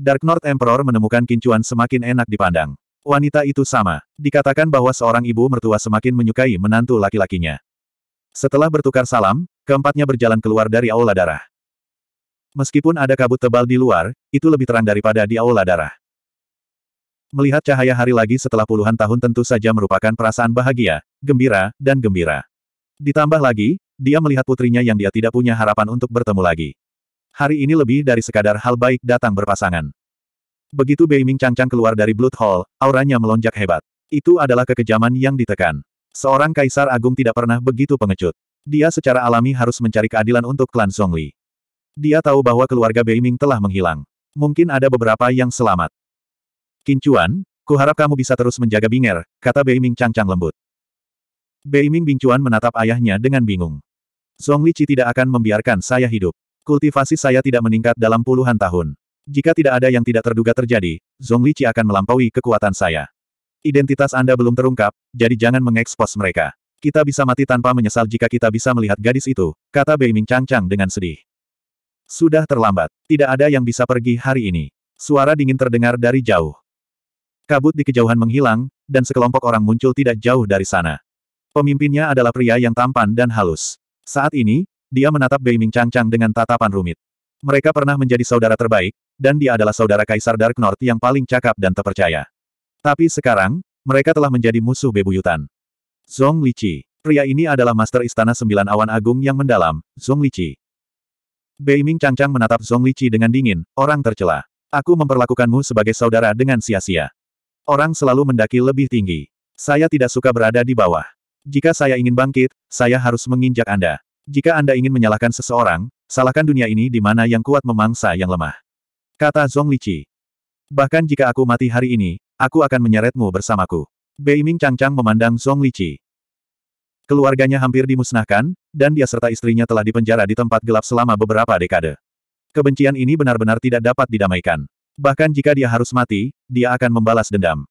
Dark North Emperor menemukan kincuan semakin enak dipandang. Wanita itu sama. Dikatakan bahwa seorang ibu mertua semakin menyukai menantu laki-lakinya. Setelah bertukar salam, keempatnya berjalan keluar dari aula darah. Meskipun ada kabut tebal di luar, itu lebih terang daripada di aula darah. Melihat cahaya hari lagi setelah puluhan tahun tentu saja merupakan perasaan bahagia, gembira, dan gembira. Ditambah lagi, dia melihat putrinya yang dia tidak punya harapan untuk bertemu lagi hari ini lebih dari sekadar hal baik datang berpasangan. Begitu Beiming Changchang keluar dari Blood Hall, auranya melonjak hebat. Itu adalah kekejaman yang ditekan. Seorang kaisar agung tidak pernah begitu pengecut. Dia secara alami harus mencari keadilan untuk klan Songli. Dia tahu bahwa keluarga Bei Ming telah menghilang. Mungkin ada beberapa yang selamat. Kincuan, kuharap kamu bisa terus menjaga Binger, kata Beiming Changchang lembut. Bei Beiming Bingcuan menatap ayahnya dengan bingung. Zhongli Chi tidak akan membiarkan saya hidup. Kultivasi saya tidak meningkat dalam puluhan tahun. Jika tidak ada yang tidak terduga terjadi, Zhong Liqi akan melampaui kekuatan saya. Identitas Anda belum terungkap, jadi jangan mengekspos mereka. Kita bisa mati tanpa menyesal jika kita bisa melihat gadis itu, kata Beiming Changchang dengan sedih. Sudah terlambat, tidak ada yang bisa pergi hari ini. Suara dingin terdengar dari jauh. Kabut di kejauhan menghilang, dan sekelompok orang muncul tidak jauh dari sana. Pemimpinnya adalah pria yang tampan dan halus. Saat ini, dia menatap Bei Ming Chang Chang dengan tatapan rumit. Mereka pernah menjadi saudara terbaik, dan dia adalah saudara Kaisar Dark North yang paling cakap dan terpercaya. Tapi sekarang, mereka telah menjadi musuh bebuyutan. Zong Liqi. Pria ini adalah Master Istana Sembilan Awan Agung yang mendalam, Zong Liqi. Bei Ming Chang Chang menatap Zong Liqi dengan dingin, orang tercela. Aku memperlakukanmu sebagai saudara dengan sia-sia. Orang selalu mendaki lebih tinggi. Saya tidak suka berada di bawah. Jika saya ingin bangkit, saya harus menginjak Anda. Jika Anda ingin menyalahkan seseorang, salahkan dunia ini di mana yang kuat memangsa yang lemah. Kata Zhong Liqi. Bahkan jika aku mati hari ini, aku akan menyeretmu bersamaku. Beiming Changchang memandang Zhong Liqi. Keluarganya hampir dimusnahkan, dan dia serta istrinya telah dipenjara di tempat gelap selama beberapa dekade. Kebencian ini benar-benar tidak dapat didamaikan. Bahkan jika dia harus mati, dia akan membalas dendam.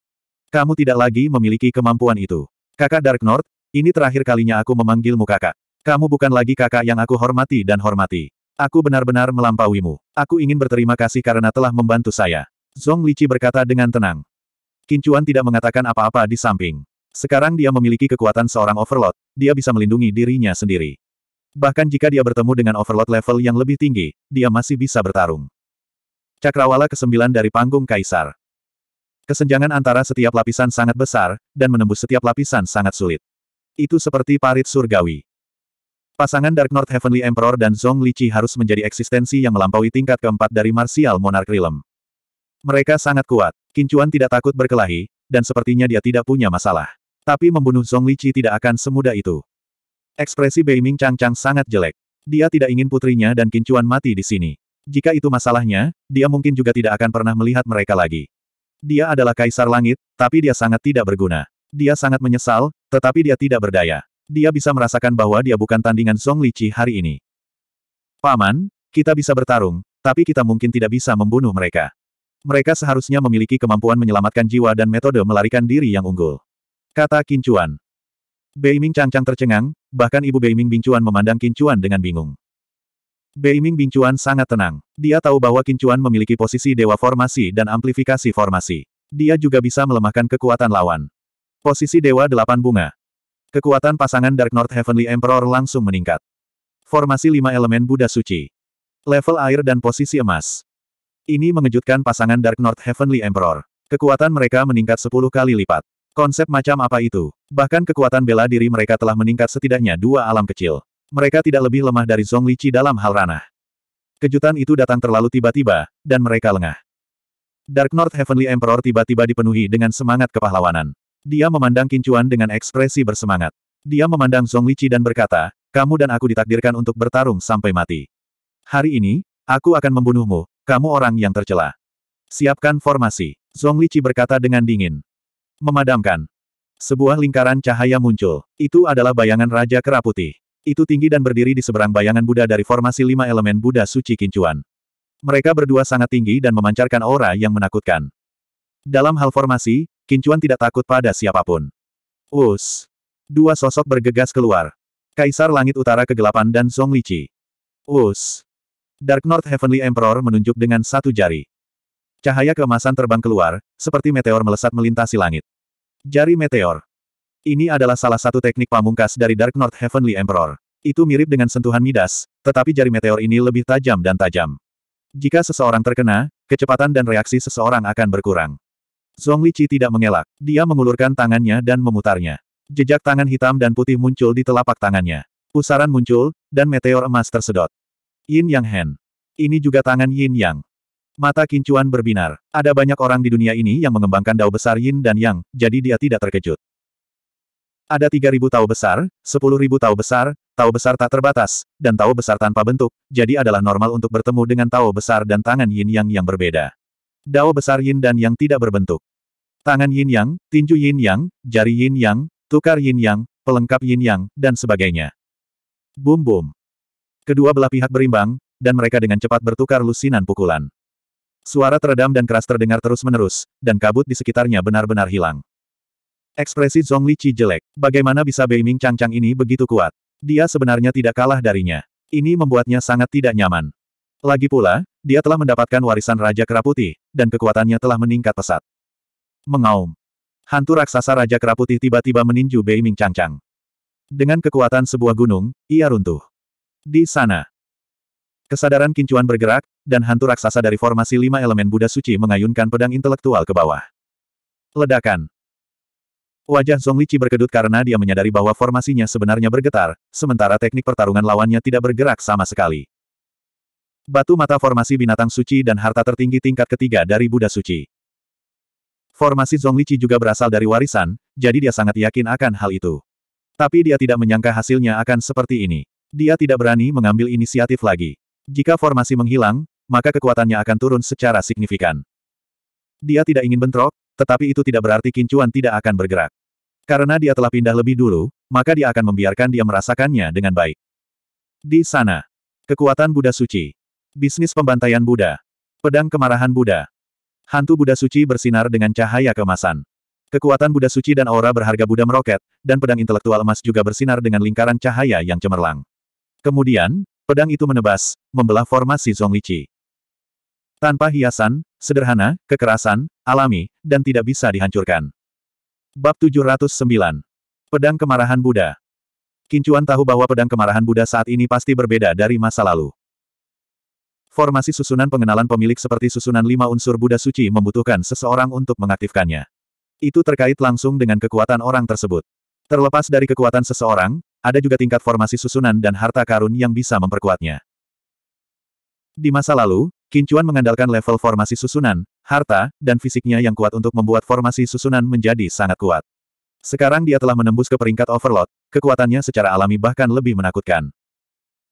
Kamu tidak lagi memiliki kemampuan itu. Kakak Dark North, ini terakhir kalinya aku memanggilmu kakak. Kamu bukan lagi kakak yang aku hormati dan hormati. Aku benar-benar melampauimu. Aku ingin berterima kasih karena telah membantu saya. Zong Lici berkata dengan tenang. Kincuan tidak mengatakan apa-apa di samping. Sekarang dia memiliki kekuatan seorang overlord, dia bisa melindungi dirinya sendiri. Bahkan jika dia bertemu dengan overlord level yang lebih tinggi, dia masih bisa bertarung. Cakrawala ke-9 dari panggung kaisar. Kesenjangan antara setiap lapisan sangat besar, dan menembus setiap lapisan sangat sulit. Itu seperti parit surgawi. Pasangan Dark North Heavenly Emperor dan Zhong Qi harus menjadi eksistensi yang melampaui tingkat keempat dari Martial Monarch Realm. Mereka sangat kuat. Kincuan tidak takut berkelahi, dan sepertinya dia tidak punya masalah. Tapi membunuh Zhong Qi tidak akan semudah itu. Ekspresi Beiming Chang sangat jelek. Dia tidak ingin putrinya dan Kincuan mati di sini. Jika itu masalahnya, dia mungkin juga tidak akan pernah melihat mereka lagi. Dia adalah kaisar langit, tapi dia sangat tidak berguna. Dia sangat menyesal, tetapi dia tidak berdaya dia bisa merasakan bahwa dia bukan tandingan Song Qi hari ini. Paman, kita bisa bertarung, tapi kita mungkin tidak bisa membunuh mereka. Mereka seharusnya memiliki kemampuan menyelamatkan jiwa dan metode melarikan diri yang unggul. Kata Kincuan. Beiming cangcang tercengang, bahkan ibu Beiming Bingcuan memandang Kincuan dengan bingung. Beiming Bingcuan sangat tenang. Dia tahu bahwa Kincuan memiliki posisi dewa formasi dan amplifikasi formasi. Dia juga bisa melemahkan kekuatan lawan. Posisi dewa delapan bunga. Kekuatan pasangan Dark North Heavenly Emperor langsung meningkat. Formasi lima elemen Buddha Suci. Level air dan posisi emas. Ini mengejutkan pasangan Dark North Heavenly Emperor. Kekuatan mereka meningkat 10 kali lipat. Konsep macam apa itu? Bahkan kekuatan bela diri mereka telah meningkat setidaknya dua alam kecil. Mereka tidak lebih lemah dari Zhong Qi dalam hal ranah. Kejutan itu datang terlalu tiba-tiba, dan mereka lengah. Dark North Heavenly Emperor tiba-tiba dipenuhi dengan semangat kepahlawanan. Dia memandang Kincuan dengan ekspresi bersemangat. Dia memandang Zhong Liqi dan berkata, kamu dan aku ditakdirkan untuk bertarung sampai mati. Hari ini, aku akan membunuhmu, kamu orang yang tercela. Siapkan formasi, Zhong Liqi berkata dengan dingin. Memadamkan. Sebuah lingkaran cahaya muncul. Itu adalah bayangan Raja Keraputi. Itu tinggi dan berdiri di seberang bayangan Buddha dari formasi lima elemen Buddha Suci Kincuan. Mereka berdua sangat tinggi dan memancarkan aura yang menakutkan. Dalam hal formasi, Kincuan tidak takut pada siapapun. Us. Dua sosok bergegas keluar. Kaisar Langit Utara Kegelapan dan Song Lichi. Us. Dark North Heavenly Emperor menunjuk dengan satu jari. Cahaya keemasan terbang keluar, seperti meteor melesat melintasi langit. Jari meteor. Ini adalah salah satu teknik pamungkas dari Dark North Heavenly Emperor. Itu mirip dengan sentuhan Midas, tetapi jari meteor ini lebih tajam dan tajam. Jika seseorang terkena, kecepatan dan reaksi seseorang akan berkurang. Zhong Liqi tidak mengelak. Dia mengulurkan tangannya dan memutarnya. Jejak tangan hitam dan putih muncul di telapak tangannya. Pusaran muncul, dan meteor emas tersedot. Yin Yang Hen. Ini juga tangan Yin Yang. Mata Kincuan berbinar. Ada banyak orang di dunia ini yang mengembangkan dao besar Yin dan Yang, jadi dia tidak terkejut. Ada 3.000 tau besar, 10.000 tau besar, tau besar tak terbatas, dan tau besar tanpa bentuk, jadi adalah normal untuk bertemu dengan tau besar dan tangan Yin Yang yang berbeda. Dao besar Yin dan Yang tidak berbentuk. Tangan yin yang, tinju yin yang, jari yin yang, tukar yin yang, pelengkap yin yang, dan sebagainya. Bum bum. Kedua belah pihak berimbang, dan mereka dengan cepat bertukar lusinan pukulan. Suara teredam dan keras terdengar terus-menerus, dan kabut di sekitarnya benar-benar hilang. Ekspresi Zhong Li Qi jelek. Bagaimana bisa Beiming Changchang ini begitu kuat? Dia sebenarnya tidak kalah darinya. Ini membuatnya sangat tidak nyaman. Lagi pula, dia telah mendapatkan warisan Raja Kera Putih, dan kekuatannya telah meningkat pesat mengaum. Hantu raksasa Raja Kera tiba-tiba meninju Beiming Changchang. Dengan kekuatan sebuah gunung, ia runtuh. Di sana. Kesadaran kincuan bergerak, dan hantu raksasa dari formasi lima elemen Buddha suci mengayunkan pedang intelektual ke bawah. Ledakan. Wajah Zhong Liqi berkedut karena dia menyadari bahwa formasinya sebenarnya bergetar, sementara teknik pertarungan lawannya tidak bergerak sama sekali. Batu mata formasi binatang suci dan harta tertinggi tingkat ketiga dari Buddha suci. Formasi Zonglichi juga berasal dari warisan, jadi dia sangat yakin akan hal itu. Tapi dia tidak menyangka hasilnya akan seperti ini. Dia tidak berani mengambil inisiatif lagi. Jika formasi menghilang, maka kekuatannya akan turun secara signifikan. Dia tidak ingin bentrok, tetapi itu tidak berarti kincuan tidak akan bergerak. Karena dia telah pindah lebih dulu, maka dia akan membiarkan dia merasakannya dengan baik. Di sana, kekuatan Buddha Suci, bisnis pembantaian Buddha, pedang kemarahan Buddha, Hantu Buddha Suci bersinar dengan cahaya kemasan. Kekuatan Buddha Suci dan aura berharga Buddha meroket, dan pedang intelektual emas juga bersinar dengan lingkaran cahaya yang cemerlang. Kemudian, pedang itu menebas, membelah formasi Zhongliqi. Tanpa hiasan, sederhana, kekerasan, alami, dan tidak bisa dihancurkan. Bab 709 Pedang Kemarahan Buddha Kincuan tahu bahwa pedang kemarahan Buddha saat ini pasti berbeda dari masa lalu. Formasi susunan pengenalan pemilik seperti susunan lima unsur Buddha suci membutuhkan seseorang untuk mengaktifkannya. Itu terkait langsung dengan kekuatan orang tersebut. Terlepas dari kekuatan seseorang, ada juga tingkat formasi susunan dan harta karun yang bisa memperkuatnya. Di masa lalu, Kincuan mengandalkan level formasi susunan, harta, dan fisiknya yang kuat untuk membuat formasi susunan menjadi sangat kuat. Sekarang dia telah menembus ke peringkat overload, kekuatannya secara alami bahkan lebih menakutkan.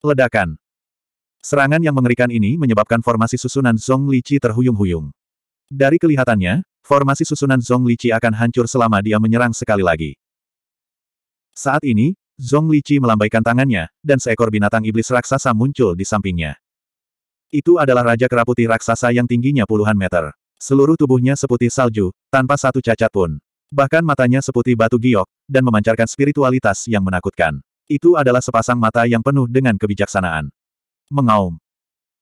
Ledakan Serangan yang mengerikan ini menyebabkan formasi susunan Zhong Liqi terhuyung-huyung. Dari kelihatannya, formasi susunan Zhong Liqi akan hancur selama dia menyerang sekali lagi. Saat ini, Zhong Liqi melambaikan tangannya, dan seekor binatang iblis raksasa muncul di sampingnya. Itu adalah Raja Kera Putih Raksasa yang tingginya puluhan meter. Seluruh tubuhnya seputih salju, tanpa satu cacat pun. Bahkan matanya seputih batu giok, dan memancarkan spiritualitas yang menakutkan. Itu adalah sepasang mata yang penuh dengan kebijaksanaan. Mengaum.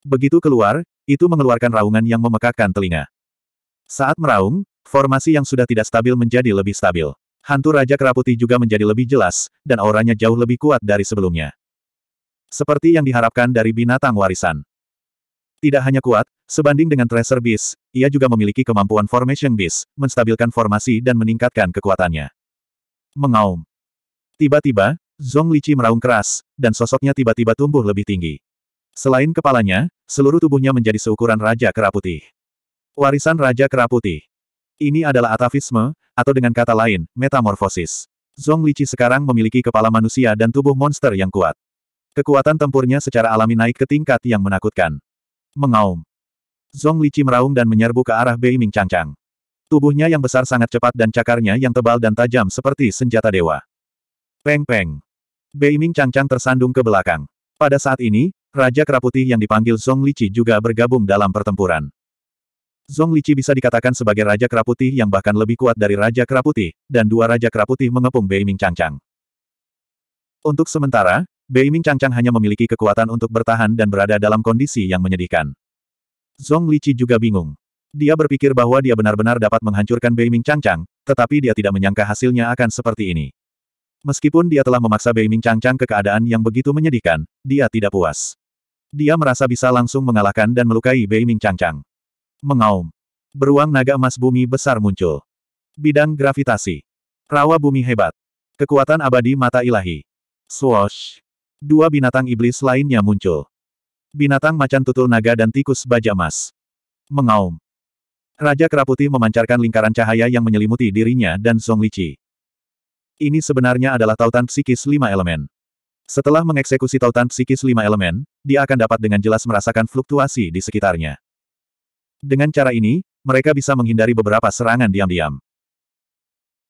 Begitu keluar, itu mengeluarkan raungan yang memekakkan telinga. Saat meraung, formasi yang sudah tidak stabil menjadi lebih stabil. Hantu Raja Keraputi juga menjadi lebih jelas, dan auranya jauh lebih kuat dari sebelumnya. Seperti yang diharapkan dari binatang warisan. Tidak hanya kuat, sebanding dengan Tracer Beast, ia juga memiliki kemampuan Formation Beast, menstabilkan formasi dan meningkatkan kekuatannya. Mengaum. Tiba-tiba, Zhong Lichi meraung keras, dan sosoknya tiba-tiba tumbuh lebih tinggi. Selain kepalanya, seluruh tubuhnya menjadi seukuran Raja Kera Putih. Warisan Raja Kera Putih. Ini adalah atavisme, atau dengan kata lain, metamorfosis. Zhong Lichi sekarang memiliki kepala manusia dan tubuh monster yang kuat. Kekuatan tempurnya secara alami naik ke tingkat yang menakutkan. Mengaum. Zhong Lichi meraung dan menyerbu ke arah Bei Ming Changchang. Tubuhnya yang besar sangat cepat dan cakarnya yang tebal dan tajam seperti senjata dewa. Peng-peng. Bei Ming Changchang tersandung ke belakang. Pada saat ini, Raja Keraputi yang dipanggil Zhong Liqi juga bergabung dalam pertempuran. Zhong Liqi bisa dikatakan sebagai Raja Keraputi yang bahkan lebih kuat dari Raja Keraputi, dan dua Raja Keraputi mengepung Beiming Changchang. Untuk sementara, Beiming Changchang hanya memiliki kekuatan untuk bertahan dan berada dalam kondisi yang menyedihkan. Zhong Liqi juga bingung. Dia berpikir bahwa dia benar-benar dapat menghancurkan Beiming Changchang, tetapi dia tidak menyangka hasilnya akan seperti ini. Meskipun dia telah memaksa Beiming Changchang ke keadaan yang begitu menyedihkan, dia tidak puas. Dia merasa bisa langsung mengalahkan dan melukai Bei Ming Changchang. Mengaum. Beruang naga emas bumi besar muncul. Bidang gravitasi. Rawa bumi hebat. Kekuatan abadi mata ilahi. Swoosh. Dua binatang iblis lainnya muncul. Binatang macan tutul naga dan tikus baja emas. Mengaum. Raja Keraputi memancarkan lingkaran cahaya yang menyelimuti dirinya dan Song Liqi. Ini sebenarnya adalah tautan psikis lima elemen. Setelah mengeksekusi tautan psikis lima elemen, dia akan dapat dengan jelas merasakan fluktuasi di sekitarnya. Dengan cara ini, mereka bisa menghindari beberapa serangan diam-diam.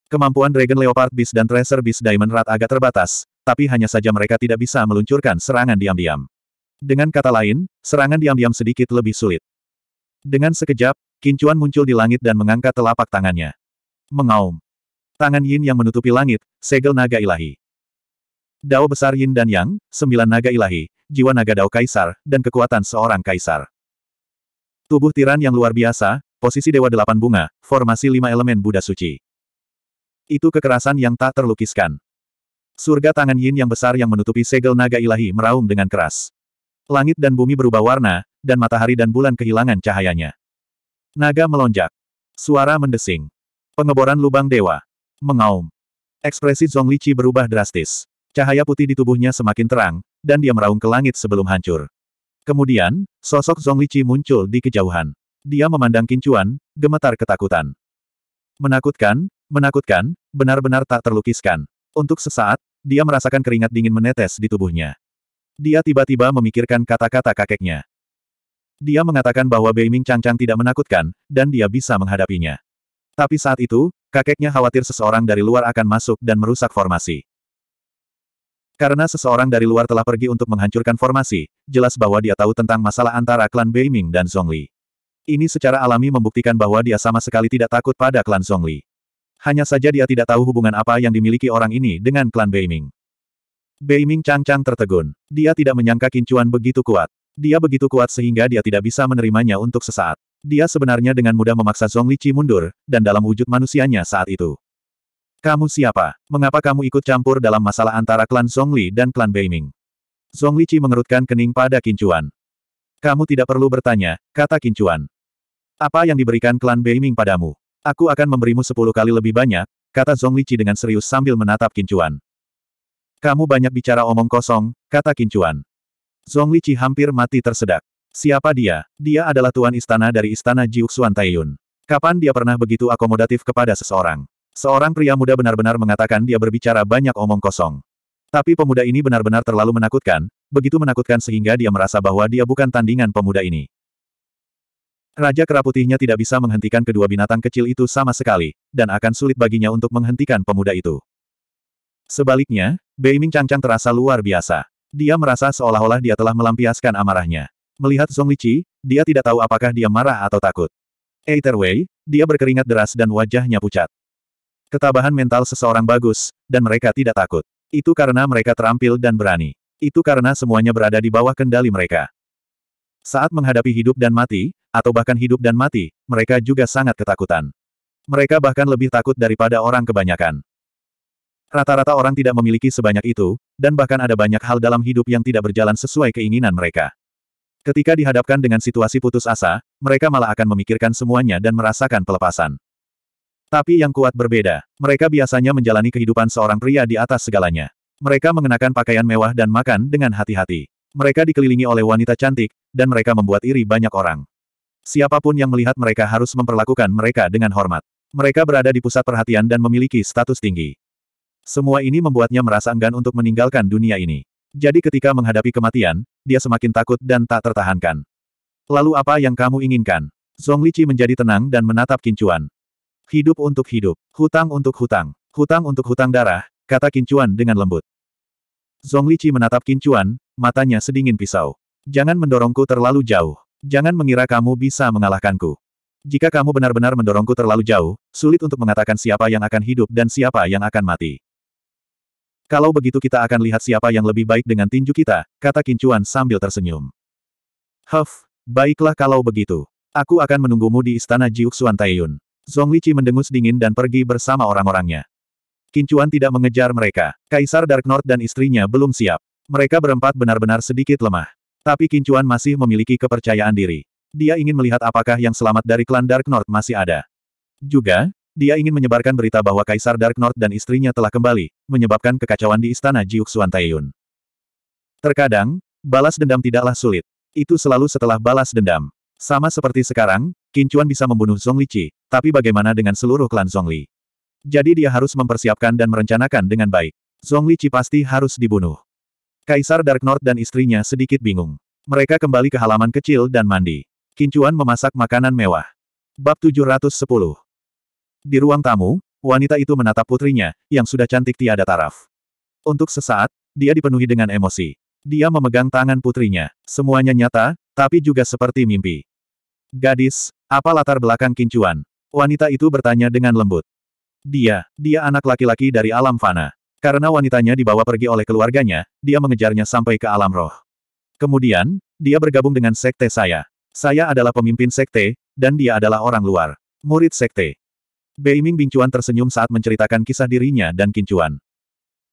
Kemampuan Dragon Leopard Beast dan Tracer Beast Diamond Rat agak terbatas, tapi hanya saja mereka tidak bisa meluncurkan serangan diam-diam. Dengan kata lain, serangan diam-diam sedikit lebih sulit. Dengan sekejap, Kincuan muncul di langit dan mengangkat telapak tangannya. Mengaum. Tangan Yin yang menutupi langit, segel naga ilahi. Dao besar Yin dan Yang, sembilan naga ilahi, jiwa naga Dao Kaisar, dan kekuatan seorang Kaisar. Tubuh tiran yang luar biasa, posisi Dewa Delapan Bunga, formasi lima elemen Buddha Suci. Itu kekerasan yang tak terlukiskan. Surga tangan Yin yang besar yang menutupi segel naga ilahi meraung dengan keras. Langit dan bumi berubah warna, dan matahari dan bulan kehilangan cahayanya. Naga melonjak. Suara mendesing. Pengeboran lubang dewa. Mengaum. Ekspresi Zhong Liqi berubah drastis. Cahaya putih di tubuhnya semakin terang, dan dia meraung ke langit sebelum hancur. Kemudian, sosok Zhong muncul di kejauhan. Dia memandang Kincuan, gemetar ketakutan. Menakutkan, menakutkan, benar-benar tak terlukiskan. Untuk sesaat, dia merasakan keringat dingin menetes di tubuhnya. Dia tiba-tiba memikirkan kata-kata kakeknya. Dia mengatakan bahwa Beiming Changchang tidak menakutkan, dan dia bisa menghadapinya. Tapi saat itu, kakeknya khawatir seseorang dari luar akan masuk dan merusak formasi. Karena seseorang dari luar telah pergi untuk menghancurkan formasi, jelas bahwa dia tahu tentang masalah antara klan Beiming dan Zhongli. Ini secara alami membuktikan bahwa dia sama sekali tidak takut pada klan Zhongli. Hanya saja dia tidak tahu hubungan apa yang dimiliki orang ini dengan klan Beiming. Beiming cang-cang tertegun. Dia tidak menyangka kincuan begitu kuat. Dia begitu kuat sehingga dia tidak bisa menerimanya untuk sesaat. Dia sebenarnya dengan mudah memaksa Zhongli Qi mundur, dan dalam wujud manusianya saat itu. Kamu siapa? Mengapa kamu ikut campur dalam masalah antara klan Zhongli dan klan Beiming? Zhongli Qi mengerutkan kening pada Kincuan. Kamu tidak perlu bertanya, kata Kincuan. Apa yang diberikan klan Beiming padamu? Aku akan memberimu sepuluh kali lebih banyak, kata Zhongli Qi dengan serius sambil menatap Kincuan. Kamu banyak bicara omong kosong, kata Kincuan. Zhongli Qi hampir mati tersedak. Siapa dia? Dia adalah tuan istana dari istana Jiuxuan Taiyun. Kapan dia pernah begitu akomodatif kepada seseorang? Seorang pria muda benar-benar mengatakan dia berbicara banyak omong kosong. Tapi pemuda ini benar-benar terlalu menakutkan, begitu menakutkan sehingga dia merasa bahwa dia bukan tandingan pemuda ini. Raja Keraputihnya tidak bisa menghentikan kedua binatang kecil itu sama sekali, dan akan sulit baginya untuk menghentikan pemuda itu. Sebaliknya, Beiming Changchang terasa luar biasa. Dia merasa seolah-olah dia telah melampiaskan amarahnya. Melihat Song Liqi, dia tidak tahu apakah dia marah atau takut. Either way, dia berkeringat deras dan wajahnya pucat. Ketabahan mental seseorang bagus, dan mereka tidak takut. Itu karena mereka terampil dan berani. Itu karena semuanya berada di bawah kendali mereka. Saat menghadapi hidup dan mati, atau bahkan hidup dan mati, mereka juga sangat ketakutan. Mereka bahkan lebih takut daripada orang kebanyakan. Rata-rata orang tidak memiliki sebanyak itu, dan bahkan ada banyak hal dalam hidup yang tidak berjalan sesuai keinginan mereka. Ketika dihadapkan dengan situasi putus asa, mereka malah akan memikirkan semuanya dan merasakan pelepasan. Tapi yang kuat berbeda. Mereka biasanya menjalani kehidupan seorang pria di atas segalanya. Mereka mengenakan pakaian mewah dan makan dengan hati-hati. Mereka dikelilingi oleh wanita cantik, dan mereka membuat iri banyak orang. Siapapun yang melihat mereka harus memperlakukan mereka dengan hormat. Mereka berada di pusat perhatian dan memiliki status tinggi. Semua ini membuatnya merasa enggan untuk meninggalkan dunia ini. Jadi ketika menghadapi kematian, dia semakin takut dan tak tertahankan. Lalu apa yang kamu inginkan? Zhong Liqi menjadi tenang dan menatap Kincuan. Hidup untuk hidup, hutang untuk hutang, hutang untuk hutang darah, kata Kincuan dengan lembut. Zhong Liqi menatap Kincuan, matanya sedingin pisau. Jangan mendorongku terlalu jauh. Jangan mengira kamu bisa mengalahkanku. Jika kamu benar-benar mendorongku terlalu jauh, sulit untuk mengatakan siapa yang akan hidup dan siapa yang akan mati. Kalau begitu kita akan lihat siapa yang lebih baik dengan tinju kita, kata Kincuan sambil tersenyum. Huff, baiklah kalau begitu. Aku akan menunggumu di istana jiuxuan Suan Zhong Liqi mendengus dingin dan pergi bersama orang-orangnya. Kincuan tidak mengejar mereka. Kaisar Dark North dan istrinya belum siap. Mereka berempat benar-benar sedikit lemah. Tapi Kincuan masih memiliki kepercayaan diri. Dia ingin melihat apakah yang selamat dari klan Dark North masih ada. Juga, dia ingin menyebarkan berita bahwa Kaisar Dark North dan istrinya telah kembali, menyebabkan kekacauan di istana Jiuxuan Taiyun. Terkadang, balas dendam tidaklah sulit. Itu selalu setelah balas dendam. Sama seperti sekarang, Qin Chuan bisa membunuh Zhong Qi, tapi bagaimana dengan seluruh klan Zhong Li? Jadi dia harus mempersiapkan dan merencanakan dengan baik. Zhong Qi pasti harus dibunuh. Kaisar Dark North dan istrinya sedikit bingung. Mereka kembali ke halaman kecil dan mandi. Qin Chuan memasak makanan mewah. Bab 710 Di ruang tamu, wanita itu menatap putrinya, yang sudah cantik tiada taraf. Untuk sesaat, dia dipenuhi dengan emosi. Dia memegang tangan putrinya. Semuanya nyata, tapi juga seperti mimpi. Gadis, apa latar belakang kincuan? Wanita itu bertanya dengan lembut. Dia, dia anak laki-laki dari alam fana. Karena wanitanya dibawa pergi oleh keluarganya, dia mengejarnya sampai ke alam roh. Kemudian, dia bergabung dengan sekte saya. Saya adalah pemimpin sekte, dan dia adalah orang luar. Murid sekte. Beiming Bingcuan tersenyum saat menceritakan kisah dirinya dan Kincuan.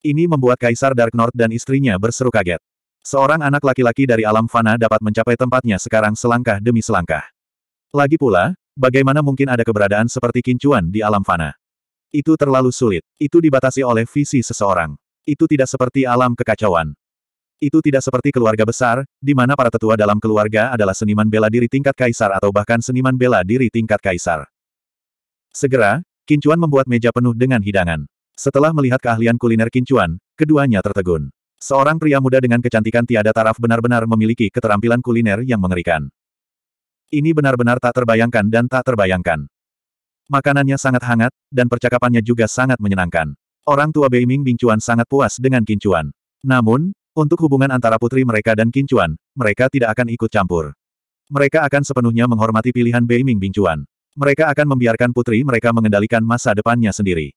Ini membuat Kaisar Dark North dan istrinya berseru kaget. Seorang anak laki-laki dari alam fana dapat mencapai tempatnya sekarang selangkah demi selangkah. Lagi pula, bagaimana mungkin ada keberadaan seperti kincuan di alam fana? Itu terlalu sulit. Itu dibatasi oleh visi seseorang. Itu tidak seperti alam kekacauan. Itu tidak seperti keluarga besar, di mana para tetua dalam keluarga adalah seniman bela diri tingkat kaisar atau bahkan seniman bela diri tingkat kaisar. Segera, Kincuan membuat meja penuh dengan hidangan. Setelah melihat keahlian kuliner Kincuan, keduanya tertegun. Seorang pria muda dengan kecantikan tiada taraf benar-benar memiliki keterampilan kuliner yang mengerikan. Ini benar-benar tak terbayangkan dan tak terbayangkan. Makanannya sangat hangat, dan percakapannya juga sangat menyenangkan. Orang tua Beiming Bingcuan sangat puas dengan Kincuan. Namun, untuk hubungan antara putri mereka dan Kincuan, mereka tidak akan ikut campur. Mereka akan sepenuhnya menghormati pilihan Beiming Bingcuan. Mereka akan membiarkan putri mereka mengendalikan masa depannya sendiri.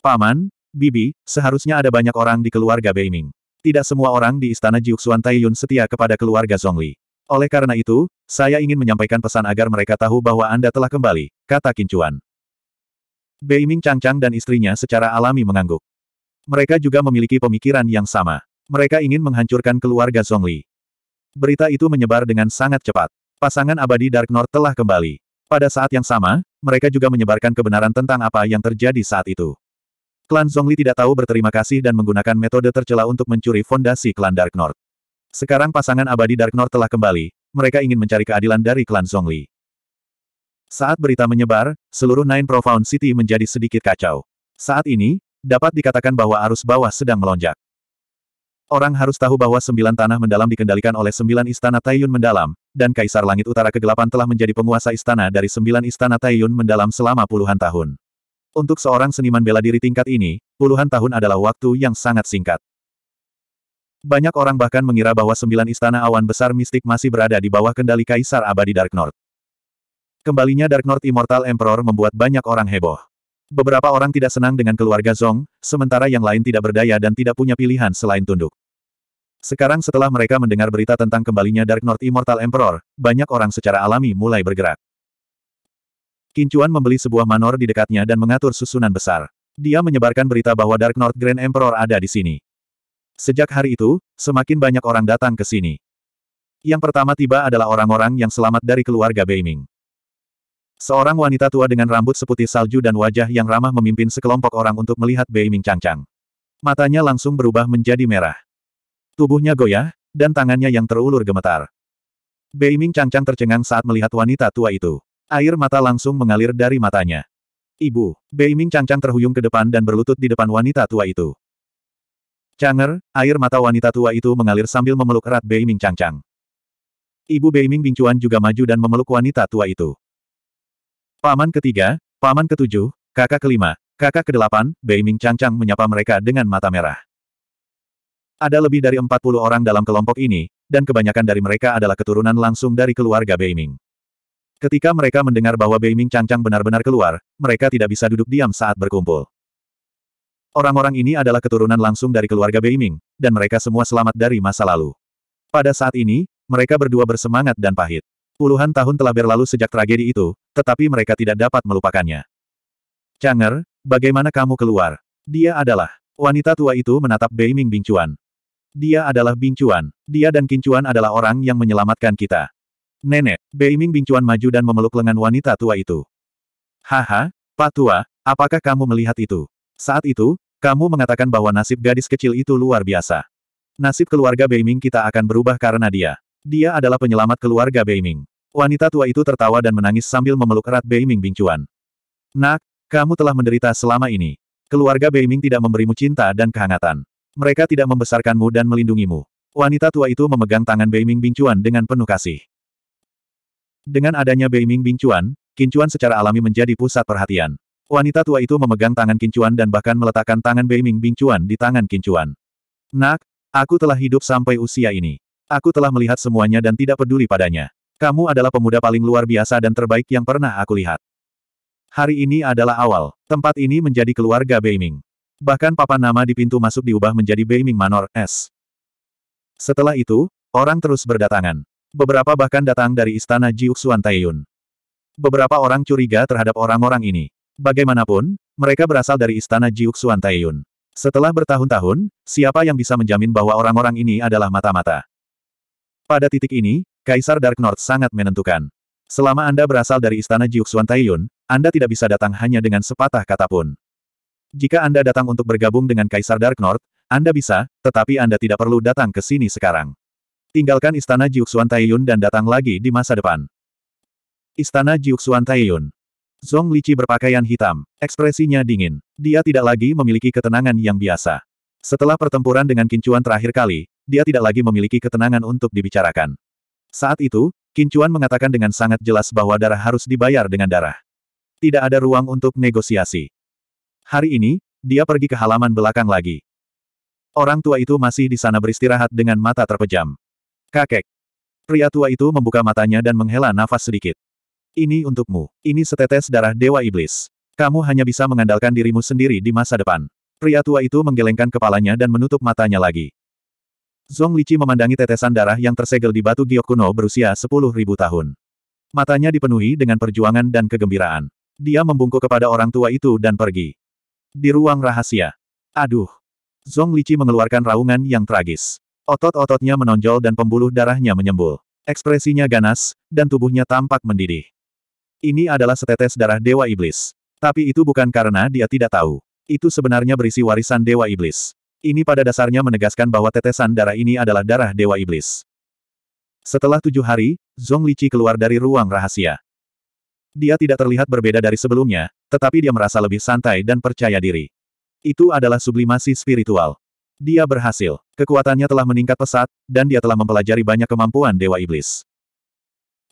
Paman, Bibi, seharusnya ada banyak orang di keluarga Beiming. Tidak semua orang di istana Jiuxuan Taiyun setia kepada keluarga Zhongli. Oleh karena itu, saya ingin menyampaikan pesan agar mereka tahu bahwa Anda telah kembali, kata Kincuan. Beiming Changchang dan istrinya secara alami mengangguk. Mereka juga memiliki pemikiran yang sama. Mereka ingin menghancurkan keluarga Zhongli. Berita itu menyebar dengan sangat cepat. Pasangan abadi Dark North telah kembali. Pada saat yang sama, mereka juga menyebarkan kebenaran tentang apa yang terjadi saat itu. Klan Zhongli tidak tahu berterima kasih dan menggunakan metode tercela untuk mencuri fondasi klan Dark North. Sekarang pasangan abadi Dark North telah kembali, mereka ingin mencari keadilan dari klan Zhongli. Saat berita menyebar, seluruh Nine Profound City menjadi sedikit kacau. Saat ini, dapat dikatakan bahwa arus bawah sedang melonjak. Orang harus tahu bahwa sembilan tanah mendalam dikendalikan oleh sembilan istana Taiyun mendalam, dan Kaisar Langit Utara Kegelapan telah menjadi penguasa istana dari sembilan istana Taiyun mendalam selama puluhan tahun. Untuk seorang seniman bela diri tingkat ini, puluhan tahun adalah waktu yang sangat singkat. Banyak orang bahkan mengira bahwa sembilan istana awan besar mistik masih berada di bawah kendali Kaisar Abadi Dark North. Kembalinya Dark North Immortal Emperor membuat banyak orang heboh. Beberapa orang tidak senang dengan keluarga Zong, sementara yang lain tidak berdaya dan tidak punya pilihan selain tunduk. Sekarang setelah mereka mendengar berita tentang kembalinya Dark North Immortal Emperor, banyak orang secara alami mulai bergerak. Kincuan membeli sebuah manor di dekatnya dan mengatur susunan besar. Dia menyebarkan berita bahwa Dark North Grand Emperor ada di sini. Sejak hari itu, semakin banyak orang datang ke sini. Yang pertama tiba adalah orang-orang yang selamat dari keluarga Beiming. Seorang wanita tua dengan rambut seputih salju dan wajah yang ramah memimpin sekelompok orang untuk melihat Beiming cangcang. Matanya langsung berubah menjadi merah. Tubuhnya goyah, dan tangannya yang terulur gemetar. Beiming cangcang tercengang saat melihat wanita tua itu. Air mata langsung mengalir dari matanya. Ibu, Beiming cangcang terhuyung ke depan dan berlutut di depan wanita tua itu. Changer, air mata wanita tua itu mengalir sambil memeluk erat Beiming Changchang. Ibu Beiming Bingchuan juga maju dan memeluk wanita tua itu. Paman ketiga, paman ketujuh, kakak kelima, kakak kedelapan, Beiming Changchang menyapa mereka dengan mata merah. Ada lebih dari 40 orang dalam kelompok ini, dan kebanyakan dari mereka adalah keturunan langsung dari keluarga Beiming. Ketika mereka mendengar bahwa Beiming Changchang benar-benar keluar, mereka tidak bisa duduk diam saat berkumpul. Orang-orang ini adalah keturunan langsung dari keluarga Beiming, dan mereka semua selamat dari masa lalu. Pada saat ini, mereka berdua bersemangat dan pahit. Puluhan tahun telah berlalu sejak tragedi itu, tetapi mereka tidak dapat melupakannya. Changer, bagaimana kamu keluar? Dia adalah. Wanita tua itu menatap Beiming Bingcuan. Dia adalah Bingcuan. Dia dan Kincuan adalah orang yang menyelamatkan kita. Nenek, Beiming Bingcuan maju dan memeluk lengan wanita tua itu. Haha, Pak Tua, apakah kamu melihat itu? Saat itu, kamu mengatakan bahwa nasib gadis kecil itu luar biasa. Nasib keluarga Beiming kita akan berubah karena dia. Dia adalah penyelamat keluarga Beiming. Wanita tua itu tertawa dan menangis sambil memeluk erat Beiming Bingcuan. Nak, kamu telah menderita selama ini. Keluarga Beiming tidak memberimu cinta dan kehangatan. Mereka tidak membesarkanmu dan melindungimu. Wanita tua itu memegang tangan Beiming Bingcuan dengan penuh kasih. Dengan adanya Beiming Bingcuan, Kincuan secara alami menjadi pusat perhatian. Wanita tua itu memegang tangan Kincuan dan bahkan meletakkan tangan Beiming Bingcuan di tangan Kincuan. Nak, aku telah hidup sampai usia ini. Aku telah melihat semuanya dan tidak peduli padanya. Kamu adalah pemuda paling luar biasa dan terbaik yang pernah aku lihat. Hari ini adalah awal. Tempat ini menjadi keluarga Beiming. Bahkan papan nama di pintu masuk diubah menjadi Beiming Manor S. Setelah itu, orang terus berdatangan. Beberapa bahkan datang dari istana Jiuxuan Taiyun. Beberapa orang curiga terhadap orang-orang ini. Bagaimanapun, mereka berasal dari istana Jiuk Suan Taiyun. Setelah bertahun-tahun, siapa yang bisa menjamin bahwa orang-orang ini adalah mata-mata? Pada titik ini, Kaisar Dark North sangat menentukan. Selama Anda berasal dari istana Jiuk Suan Taiyun, Anda tidak bisa datang hanya dengan sepatah kata pun. Jika Anda datang untuk bergabung dengan Kaisar Dark North, Anda bisa, tetapi Anda tidak perlu datang ke sini sekarang. Tinggalkan istana Jiuk Suan Taiyun dan datang lagi di masa depan. Istana Jiuk Suan Taiyun Zong Lici berpakaian hitam. Ekspresinya dingin. Dia tidak lagi memiliki ketenangan yang biasa. Setelah pertempuran dengan Kincuan terakhir kali, dia tidak lagi memiliki ketenangan untuk dibicarakan. Saat itu, Kincuan mengatakan dengan sangat jelas bahwa darah harus dibayar dengan darah. Tidak ada ruang untuk negosiasi. Hari ini, dia pergi ke halaman belakang lagi. Orang tua itu masih di sana beristirahat dengan mata terpejam. Kakek. Pria tua itu membuka matanya dan menghela nafas sedikit. Ini untukmu. Ini setetes darah Dewa Iblis. Kamu hanya bisa mengandalkan dirimu sendiri di masa depan. Pria tua itu menggelengkan kepalanya dan menutup matanya lagi. Zong Lici memandangi tetesan darah yang tersegel di batu giok kuno berusia 10.000 tahun. Matanya dipenuhi dengan perjuangan dan kegembiraan. Dia membungkuk kepada orang tua itu dan pergi. Di ruang rahasia. Aduh. Zong Lici mengeluarkan raungan yang tragis. Otot-ototnya menonjol dan pembuluh darahnya menyembul. Ekspresinya ganas, dan tubuhnya tampak mendidih. Ini adalah setetes darah Dewa Iblis. Tapi itu bukan karena dia tidak tahu. Itu sebenarnya berisi warisan Dewa Iblis. Ini pada dasarnya menegaskan bahwa tetesan darah ini adalah darah Dewa Iblis. Setelah tujuh hari, Zhong Lichi keluar dari ruang rahasia. Dia tidak terlihat berbeda dari sebelumnya, tetapi dia merasa lebih santai dan percaya diri. Itu adalah sublimasi spiritual. Dia berhasil. Kekuatannya telah meningkat pesat, dan dia telah mempelajari banyak kemampuan Dewa Iblis.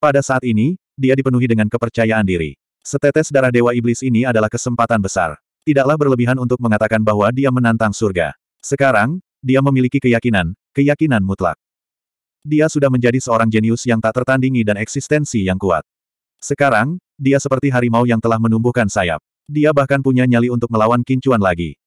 Pada saat ini, dia dipenuhi dengan kepercayaan diri. Setetes darah Dewa Iblis ini adalah kesempatan besar. Tidaklah berlebihan untuk mengatakan bahwa dia menantang surga. Sekarang, dia memiliki keyakinan, keyakinan mutlak. Dia sudah menjadi seorang jenius yang tak tertandingi dan eksistensi yang kuat. Sekarang, dia seperti harimau yang telah menumbuhkan sayap. Dia bahkan punya nyali untuk melawan kincuan lagi.